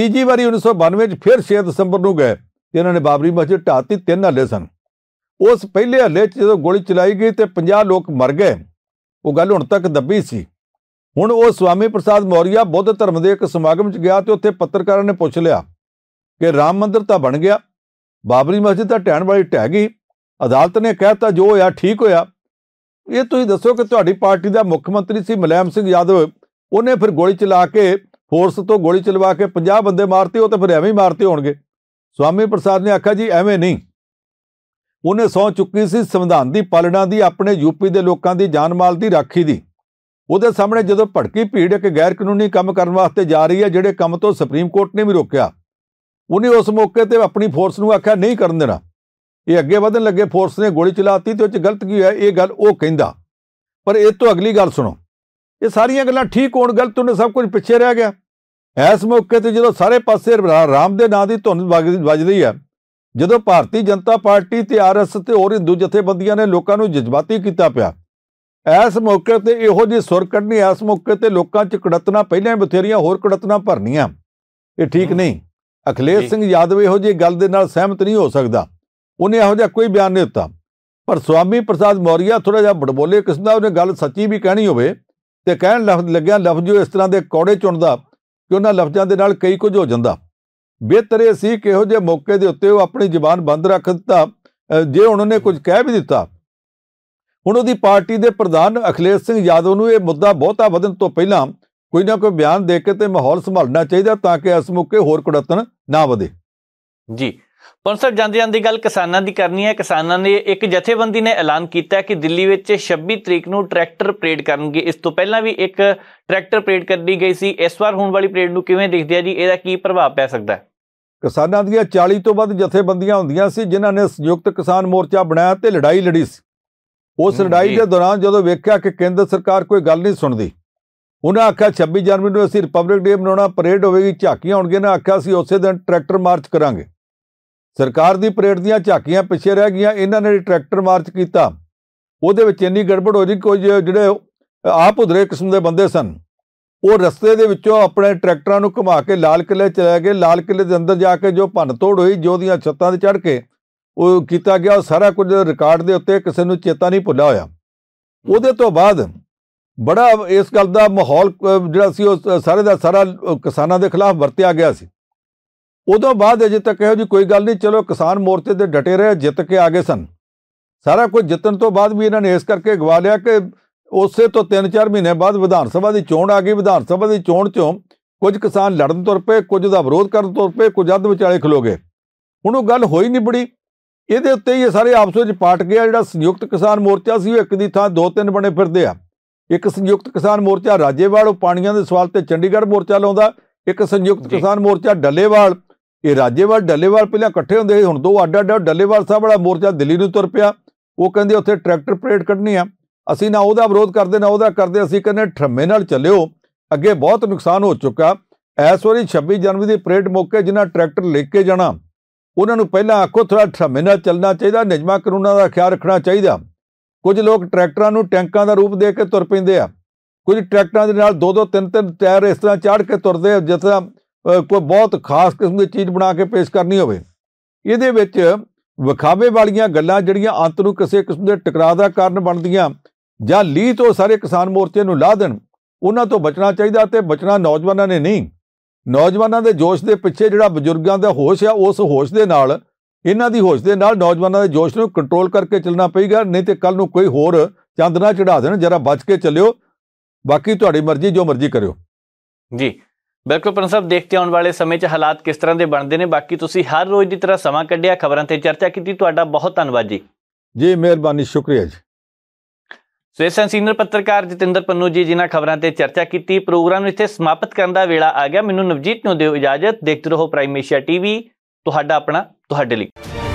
ਤੀਜੀ ਵਾਰੀ 1992 ਚ ਫਿਰ 6 ਦਸੰਬਰ ਨੂੰ ਗਏ ਤੇ ਇਹਨਾਂ ਨੇ ਬਾਬਰੀ ਮਸਜਿਦ ਢਾਤੀ ਤਿੰਨ ਹੱਲੇ ਸਨ ਉਸ ਪਹਿਲੇ ਹੱਲੇ 'ਚ ਜਦੋਂ ਗੋਲੀ ਚਲਾਈ ਗਈ ਤੇ 50 ਲੋਕ ਮਰ ਗਏ ਉਹ ਗੱਲ ਹੁਣ ਤੱਕ ਦੱਬੀ ਸੀ ਹੁਣ ਉਹ ਸਵਾਮੀ ਪ੍ਰਸਾਦ ਮੌਰੀਆ ਬੁੱਧ ਧਰਮ ਦੇ ਇੱਕ ਸਮਾਗਮ 'ਚ ਗਿਆ ਤੇ ਉੱਥੇ ਪੱਤਰਕਾਰਾਂ ਨੇ ਪੁੱਛ ਲਿਆ ਕਿ ਰਾਮ ਮੰਦਿਰ ਤਾਂ ਬਣ ਗਿਆ ਬਾਬਰੀ ਮਸਜਿਦ ਤਾਂ ਟਹਿਣ ਵਾਲੀ ਢਹਿ ਗਈ ਅਦਾਲਤ ਨੇ ਕਹਿਤਾ ਜੋ ਹੋਇਆ ਠੀਕ ਹੋਇਆ ਇਹ ਤੁਸੀਂ ਦੱਸੋ ਕਿ ਤੁਹਾਡੀ ਪਾਰਟੀ ਦਾ ਮੁੱਖ ਮੰਤਰੀ ਸੀ ਮਲੈਮ ਸਿੰਘ ਯਾਦਵ ਉਹਨੇ ਫਿਰ ਗੋਲੀ ਚਲਾ ਕੇ ਫੋਰਸ ਤੋਂ ਗੋਲੀ ਚਲਵਾ ਕੇ 50 ਬੰਦੇ ਮਾਰਤੇ ਉਹ ਤਾਂ ਫਿਰ ਐਵੇਂ ਹੀ ਮਾਰਤੇ ਹੋਣਗੇ ਸਵਾਮੀ ਪ੍ਰਸਾਦ ਨੇ ਆਖਿਆ ਜੀ ਐਵੇਂ ਨਹੀਂ ਉਹਨੇ ਸੌ ਚੁੱਕੀ ਸੀ ਸੰਵਿਧਾਨ ਦੀ ਪਾਲਣਾ ਦੀ ਆਪਣੇ ਯੂਪੀ ਦੇ ਲੋਕਾਂ ਦੀ ਜਾਨ ਮਾਲ ਦੀ ਰਾਖੀ ਦੀ ਉਹਦੇ ਸਾਹਮਣੇ ਜਦੋਂ ਭੜਕੀ ਭੀੜ ਇੱਕ ਗੈਰ ਕਾਨੂੰਨੀ ਕੰਮ ਕਰਨ ਵਾਸਤੇ ਜਾ ਰਹੀ ਹੈ ਜਿਹੜੇ ਕੰਮ ਤੋਂ ਸੁਪਰੀਮ ਕੋਰਟ ਨੇ ਵੀ ਰੋਕਿਆ ਉਹਨੇ ਉਸ ਮੌਕੇ ਤੇ ਆਪਣੀ ਫੋਰਸ ਨੂੰ ਆਖਿਆ ਨਹੀਂ ਕਰਨ ਦੇਣਾ ਇਹ ਅੱਗੇ ਵਧਣ ਲੱਗੇ ਫੋਰਸ ਨੇ ਗੋਲੀ ਚਲਾਤੀ ਤੇ ਉਹ ਚ ਗਲਤ ਕੀ ਹੋਇਆ ਇਹ ਗੱਲ ਉਹ ਕਹਿੰਦਾ ਪਰ ਇਹ ਤੋਂ ਅਗਲੀ ਗੱਲ ਸੁਣੋ ਇਹ ਸਾਰੀਆਂ ਗੱਲਾਂ ਠੀਕ ਹੋਣ ਗਲਤ ਉਹਨੇ ਸਭ ਕੁਝ ਪਿੱਛੇ ਰਹਿ ਗਿਆ ਇਸ ਮੌਕੇ ਤੇ ਜਦੋਂ ਸਾਰੇ ਪਾਸੇ ਰਾਮ ਦੇ ਨਾਂ ਦੀ ਧੁਨ ਵੱਜ ਰਹੀ ਹੈ ਜਦੋਂ ਭਾਰਤੀ ਜਨਤਾ ਪਾਰਟੀ ਤੇ ਆਰਐਸ ਤੇ ਹੋਰ ਹਿੰਦੂ ਜਥੇਬੰਦੀਆਂ ਨੇ ਲੋਕਾਂ ਨੂੰ ਜਜ਼ਬਾਤੀ ਕੀਤਾ ਪਿਆ ਇਸ ਮੌਕੇ ਤੇ ਇਹੋ ਜੀ ਸੁਰ ਕੱਢਣੀ ਇਸ ਮੌਕੇ ਤੇ ਲੋਕਾਂ 'ਚ ਕੜਤਨਾ ਪਹਿਲਾਂ ਹੀ ਬਥੇਰੀਆਂ ਹੋਰ ਕੜਤਨਾ ਭਰਨੀਆਂ ਇਹ ਠੀਕ ਨਹੀਂ ਅਖਲੇਸ਼ ਸਿੰਘ ਯਾਦਵ ਇਹੋ ਜੀ ਗੱਲ ਦੇ ਨਾਲ ਸਹਿਮਤ ਨਹੀਂ ਹੋ ਸਕਦਾ ਉਹਨੇ ਇਹੋ ਜਿਹਾ ਕੋਈ ਬਿਆਨ ਨਹੀਂ ਦਿੱਤਾ ਪਰ ਸਵਾਮੀ ਪ੍ਰਸਾਦ ਮੌਰੀਆ ਥੋੜਾ ਜਿਹਾ ਬੜਬੋਲੇ ਕਿਸਮ ਦਾ ਉਹਨੇ ਗੱਲ ਸੱਚੀ ਵੀ ਕਹਿਣੀ ਹੋਵੇ ਤੇ ਕਹਿਣ ਲਫ਼ਜ਼ ਲੱਗਿਆ ਲਫ਼ਜ਼ ਜੋ ਇਸ ਤਰ੍ਹਾਂ ਦੇ ਕੌੜੇ ਚੁਣਦਾ ਕਿ ਉਹਨਾਂ ਲਫ਼ਜ਼ਾਂ ਦੇ ਨਾਲ ਕਈ ਕੁਝ ਹੋ ਜਾਂਦਾ ਬਿਹਤਰ ਇਹ ਸੀ ਕਿ ਇਹੋ ਜਿਹੇ ਮੌਕੇ ਦੇ ਉੱਤੇ ਉਹ ਆਪਣੀ ਜ਼ੁਬਾਨ ਬੰਦ ਰੱਖ ਦਿੱਤਾ ਜੇ ਉਹਨਾਂ ਨੇ ਕੁਝ ਕਹਿ ਵੀ ਦਿੱਤਾ ਹੁਣ ਉਹਦੀ ਪਾਰਟੀ ਦੇ ਪ੍ਰਧਾਨ ਅਖਲੇਸ਼ ਸਿੰਘ ਯਾਦਵ ਨੂੰ ਇਹ ਮੁੱਦਾ ਬਹੁਤਾ ਵਧਣ ਤੋਂ ਪਹਿਲਾਂ ਕੋਈ ਨਾ ਕੋਈ ਬਿਆਨ ਦੇ ਕੇ ਤੇ ਮਾਹੌਲ ਸੰਭਾਲਣਾ ਚਾਹੀਦਾ ਤਾਂ ਕਿ ਇਸ ਮੌਕੇ ਹੋਰ ਕੁੜਤਨ ਨਾ ਵਧੇ ਜੀ ਸਰ ਜਾਂਦੇ ਜਾਂਦੀ ਗੱਲ ਕਿਸਾਨਾਂ ਦੀ ਕਰਨੀ ਹੈ ਕਿਸਾਨਾਂ ਨੇ ਇੱਕ ਜਥੇਬੰਦੀ ਨੇ ਐਲਾਨ ਕੀਤਾ ਕਿ ਦਿੱਲੀ ਵਿੱਚ 26 ਤਰੀਕ ਨੂੰ ਟਰੈਕਟਰ ਪਰੇਡ ਕਰਨਗੇ ਇਸ ਤੋਂ ਪਹਿਲਾਂ ਵੀ ਇੱਕ ਟਰੈਕਟਰ ਪਰੇਡ ਕਰਦੀ ਗਈ ਸੀ ਇਸ ਵਾਰ ਹੋਣ ਵਾਲੀ ਪਰੇਡ ਨੂੰ ਕਿਵੇਂ ਦੇਖਦੇ ਆ ਜੀ ਇਹਦਾ ਕੀ ਪ੍ਰਭਾਵ ਪੈ ਸਕਦਾ ਕਿਸਾਨਾਂ ਦੀਆਂ 40 ਤੋਂ ਵੱਧ ਜਥੇਬੰਦੀਆਂ ਹੁੰਦੀਆਂ ਸੀ ਜਿਨ੍ਹਾਂ ਨੇ ਸੰਯੁਕਤ ਕਿਸਾਨ ਮੋਰਚਾ ਬਣਾਇਆ ਤੇ ਲੜਾਈ ਲੜੀ ਸੀ ਉਸ ਲੜਾਈ ਦੇ ਦੌਰਾਨ ਜਦੋਂ ਵੇਖਿਆ ਕਿ ਕੇਂਦਰ ਸਰਕਾਰ ਕੋਈ ਗੱਲ ਨਹੀਂ ਸੁਣਦੀ ਉਹਨਾਂ ਆਖਿਆ 26 ਜਨਵਰੀ ਨੂੰ ਅਸੀਂ ਰਿਪਬਲਿਕ ਡੇ ਮਨਾਉਣਾ ਪਰੇਡ ਹੋਵੇਗੀ ਝਾਕੀਆਂ ਹੋਣਗੀਆਂ ਨਾ ਆਖਿਆ ਸੀ ਉਸੇ ਦਿਨ ਟਰੈਕਟਰ ਮਾਰਚ ਕਰਾਂਗੇ ਸਰਕਾਰ ਦੀ ਪਰੇਡ ਦੀਆਂ ਝਾਕੀਆਂ ਪਿੱਛੇ ਰਹਿ ਗਈਆਂ ਇਹਨਾਂ ਨੇ ਟਰੈਕਟਰ ਮਾਰਚ ਕੀਤਾ ਉਹਦੇ ਵਿੱਚ ਇੰਨੀ ਗੜਬੜ ਹੋ ਗਈ ਕੋਈ ਜਿਹੜੇ ਆਪ ਉਧਰੇ ਕਿਸਮ ਦੇ ਬੰਦੇ ਸਨ ਉਹ ਰਸਤੇ ਦੇ ਵਿੱਚੋਂ ਆਪਣੇ ਟਰੈਕਟਰਾਂ ਨੂੰ ਘੁਮਾ ਕੇ ਲਾਲ ਕਿਲੇ ਚਲੇ ਗਏ ਲਾਲ ਕਿਲੇ ਦੇ ਅੰਦਰ ਜਾ ਕੇ ਜੋ ਭੰਨ ਤੋੜ ਹੋਈ ਜੋ ਦੀਆਂ ਛੱਤਾਂ ਤੇ ਚੜ ਕੇ ਉਹ ਕੀਤਾ ਗਿਆ ਸਾਰਾ ਕੁਝ ਰਿਕਾਰਡ ਦੇ ਉੱਤੇ ਕਿਸੇ ਨੂੰ ਚੇਤਾ ਨਹੀਂ ਭੁੱਲਿਆ ਹੋਇਆ ਉਹਦੇ ਤੋਂ ਬਾਅਦ ਬੜਾ ਇਸ ਗੱਲ ਦਾ ਮਾਹੌਲ ਜਿਹੜਾ ਸੀ ਉਹ ਸਾਰੇ ਦਾ ਸਾਰਾ ਕਿਸਾਨਾਂ ਦੇ ਖਿਲਾਫ ਵਰਤਿਆ ਗਿਆ ਸੀ ਉਦੋਂ ਬਾਅਦ ਅਜੇ ਤੱਕ ਇਹੋ ਜੀ ਕੋਈ ਗੱਲ ਨਹੀਂ ਚਲੋ ਕਿਸਾਨ ਮੋਰਚੇ ਦੇ ਡਟੇ ਰਹੇ ਜਿੱਤ ਕੇ ਆਗੇ ਸਨ ਸਾਰਾ ਕੁਝ ਜਿੱਤਣ ਤੋਂ ਬਾਅਦ ਵੀ ਇਹਨਾਂ ਨੇ ਇਸ ਕਰਕੇ ਗਵਾ ਲਿਆ ਕਿ ਉਸੇ ਤੋਂ 3-4 ਮਹੀਨੇ ਬਾਅਦ ਵਿਧਾਨ ਸਭਾ ਦੀ ਚੋਣ ਆ ਗਈ ਵਿਧਾਨ ਸਭਾ ਦੀ ਚੋਣ 'ਚੋਂ ਕੁਝ ਕਿਸਾਨ ਲੜਨ ਤੁਰ ਪਏ ਕੁਝ ਦਾ ਵਿਰੋਧ ਕਰਨ ਤੁਰ ਪਏ ਕੁਝ ਅੱਧ ਵਿਚਾਲੇ ਖਲੋ ਗਏ ਹੁਣ ਉਹ ਗੱਲ ਹੋਈ ਨਹੀਂ ਬੜੀ ਇਹਦੇ ਉੱਤੇ ਹੀ ਇਹ ਸਾਰੇ ਆਪਸ ਵਿੱਚ ਪਾਟ ਗਿਆ ਜਿਹੜਾ ਸੰਯੁਕਤ ਕਿਸਾਨ ਮੋਰਚਾ ਸੀ ਉਹ ਇੱਕ ਦੀ ਥਾਂ ਦੋ ਤਿੰਨ ਬਣੇ ਫਿਰਦੇ ਆ ਇੱਕ ਸੰਯੁਕਤ ਕਿਸਾਨ ਮੋਰਚਾ ਰਾਜੇਵਾਲ ਉਹ ਪਾਣੀਆਂ ਦੇ ਸਵਾਲ ਤੇ ਚੰਡੀਗੜ੍ਹ ਮੋਰਚਾ ਲਾਉਂਦਾ ਇੱਕ ਸੰਯੁਕਤ ਕਿਸਾਨ ਮੋਰਚਾ ਡੱਲੇਵਾਲ ਇਹ ਰਾਜੇਵਾਲ ਡੱਲੇਵਾਲ ਪਹਿਲਾਂ ਇਕੱਠੇ ਹੁੰਦੇ ਸੀ ਹੁਣ ਦੋ ਅੱਡ ਅੱਡ ਡੱਲੇਵਾਲ ਸਾਹਿਬ ਵਾਲਾ ਮੋਰਚਾ ਦਿੱਲੀ ਨੂੰ ਤੁਰ ਪਿਆ ਉਹ ਕਹਿੰਦੇ ਉੱਥੇ ਟਰੈਕਟਰ ਪਰੇਡ ਕੱਢਣੀ ਆ ਅਸੀਂ ਨਾ ਉਹਦਾ ਵਿਰੋਧ ਕਰਦੇ ਨਾ ਉਹਦਾ ਕਰਦੇ ਅਸੀਂ ਕਹਿੰਦੇ ਠਰਮੇ ਨਾਲ ਚੱਲਿਓ ਅੱਗੇ ਬਹੁਤ ਨੁਕਸਾਨ ਹੋ ਚੁੱਕਾ ਐਸ ਵਾਰੀ 26 ਜਨਵਰੀ ਦੀ ਪਰੇਡ ਮੌਕੇ ਜਿਨ੍ਹਾਂ ਟਰੈਕਟਰ ਲੈ ਕੇ ਜਾਣਾ ਉਹਨਾਂ ਨੂੰ ਪਹਿਲਾਂ ਆਖੋ ਥੋੜਾ ਠਰਮੇ ਨਾਲ ਚੱਲਣਾ ਚਾਹੀਦਾ ਨਿਯਮਾਂ ਕਾਨੂੰਨਾਂ ਦਾ ਖਿਆਲ ਰੱਖਣਾ ਚਾਹੀਦਾ ਕੁਝ ਲੋਕ ਟਰੈਕਟਰਾਂ ਨੂੰ ਟੈਂਕਾਂ ਦਾ ਰੂਪ ਦੇ ਕੇ ਤੁਰ ਪੈਂਦੇ ਆ ਕੁਝ ਟਰੈਕਟਰਾਂ ਦੇ ਨਾਲ ਦੋ ਦੋ ਤਿੰਨ ਤਿੰਨ ਟਾਇਰ ਇਸ ਤਰ੍ਹਾਂ ਚਾੜ ਕੇ ਤੁਰਦੇ ਆ ਜਿਸ ਤਰ੍ਹਾਂ ਕੋਈ ਬਹੁਤ ਖਾਸ ਕਿਸਮ ਦੀ ਚੀਜ਼ ਬਣਾ ਕੇ ਪੇਸ਼ ਕਰਨੀ ਹੋਵੇ ਇਹਦੇ ਵਿੱਚ ਵਿਖਾਵੇ ਵਾਲੀਆਂ ਗੱਲਾਂ ਜਿਹੜੀਆਂ ਅੰਤ ਨੂੰ ਕਿਸੇ ਕਿਸਮ ਦੇ ਟਕਰਾਅ ਦਾ ਕਾਰਨ ਬਣਦੀਆਂ ਜਾਂ ਲੀਹ ਤੋਂ ਸਾਰੇ ਕਿਸਾਨ ਮੋਰਚੇ ਨੂੰ ਲਾ ਦੇਣ ਉਹਨਾਂ ਤੋਂ ਬਚਣਾ ਚਾਹੀਦਾ ਤੇ ਬਚਣਾ ਨੌਜਵਾਨਾਂ ਨੇ ਨਹੀਂ ਨੌਜਵਾਨਾਂ ਦੇ ਜੋਸ਼ ਦੇ ਪਿੱਛੇ ਜਿਹੜਾ ਬਜ਼ੁਰਗਾਂ ਦਾ ਹੋਸ਼ ਆ ਉਸ ਹੋਸ਼ ਦੇ ਨਾਲ ਇਹਨਾਂ ਦੀ ਹੋਸ਼ ਦੇ ਨਾਲ ਨੌਜਵਾਨਾਂ ਦੇ ਜੋਸ਼ ਨੂੰ ਕੰਟਰੋਲ ਕਰਕੇ ਚੱਲਣਾ ਪਏਗਾ ਨਹੀਂ ਤੇ ਕੱਲ ਨੂੰ ਕੋਈ ਹੋਰ ਚੰਦਨਾ ਚੜਾ ਦੇਣ ਜਰਾ ਬਚ ਕੇ ਚੱਲਿਓ ਬਾਕੀ ਤੁਹਾਡੀ ਮਰਜ਼ੀ ਜੋ ਮਰਜ਼ੀ ਕਰਿਓ ਜੀ ਬਿਲਕੁਲ ਪਰ ਸਾਹਿਬ ਦੇਖਦੇ ਆਉਣ ਵਾਲੇ ਸਮੇਂ 'ਚ ਹਾਲਾਤ ਕਿਸ ਤਰ੍ਹਾਂ ਦੇ ਬਣਦੇ ਨੇ ਬਾਕੀ ਤੁਸੀਂ ਹਰ ਰੋਜ਼ ਦੀ ਤਰ੍ਹਾਂ ਸਮਾਂ ਕੱਢਿਆ ਖਬਰਾਂ ਤੇ ਚਰਚਾ ਕੀਤੀ ਤੁਹਾਡਾ ਬਹੁਤ ਧੰਨਵਾਦ ਜੀ ਜੀ ਮਿਹਰਬਾਨੀ ਸ਼ੁਕਰੀਆ ਜੀ ਸੋ ਇਸ ਸੀਨੀਅਰ ਪੱਤਰਕਾਰ ਜਤਿੰਦਰ ਪੰਨੂ ਜੀ ਜਿਨ੍ਹਾਂ ਖਬਰਾਂ ਤੇ ਚਰਚਾ ਕੀਤੀ ਪ੍ਰੋਗਰਾਮ ਨੂੰ ਇੱਥੇ ਸਮਾਪਤ ਕਰਨ ਦਾ ਵੇਲਾ ਆ ਗਿਆ ਮੈਨੂੰ ਨਵਜੀਤ ਨੂੰ ਦਿਓ ਇਜਾਜ਼ਤ ਦੇਖਦੇ ਰਹੋ ਪ੍ਰਾਈਮ ਏਸ਼ੀਆ ਟੀਵੀ ਤੁਹਾਡਾ ਆਪਣਾ ਤੁਹਾਡੇ ਲਈ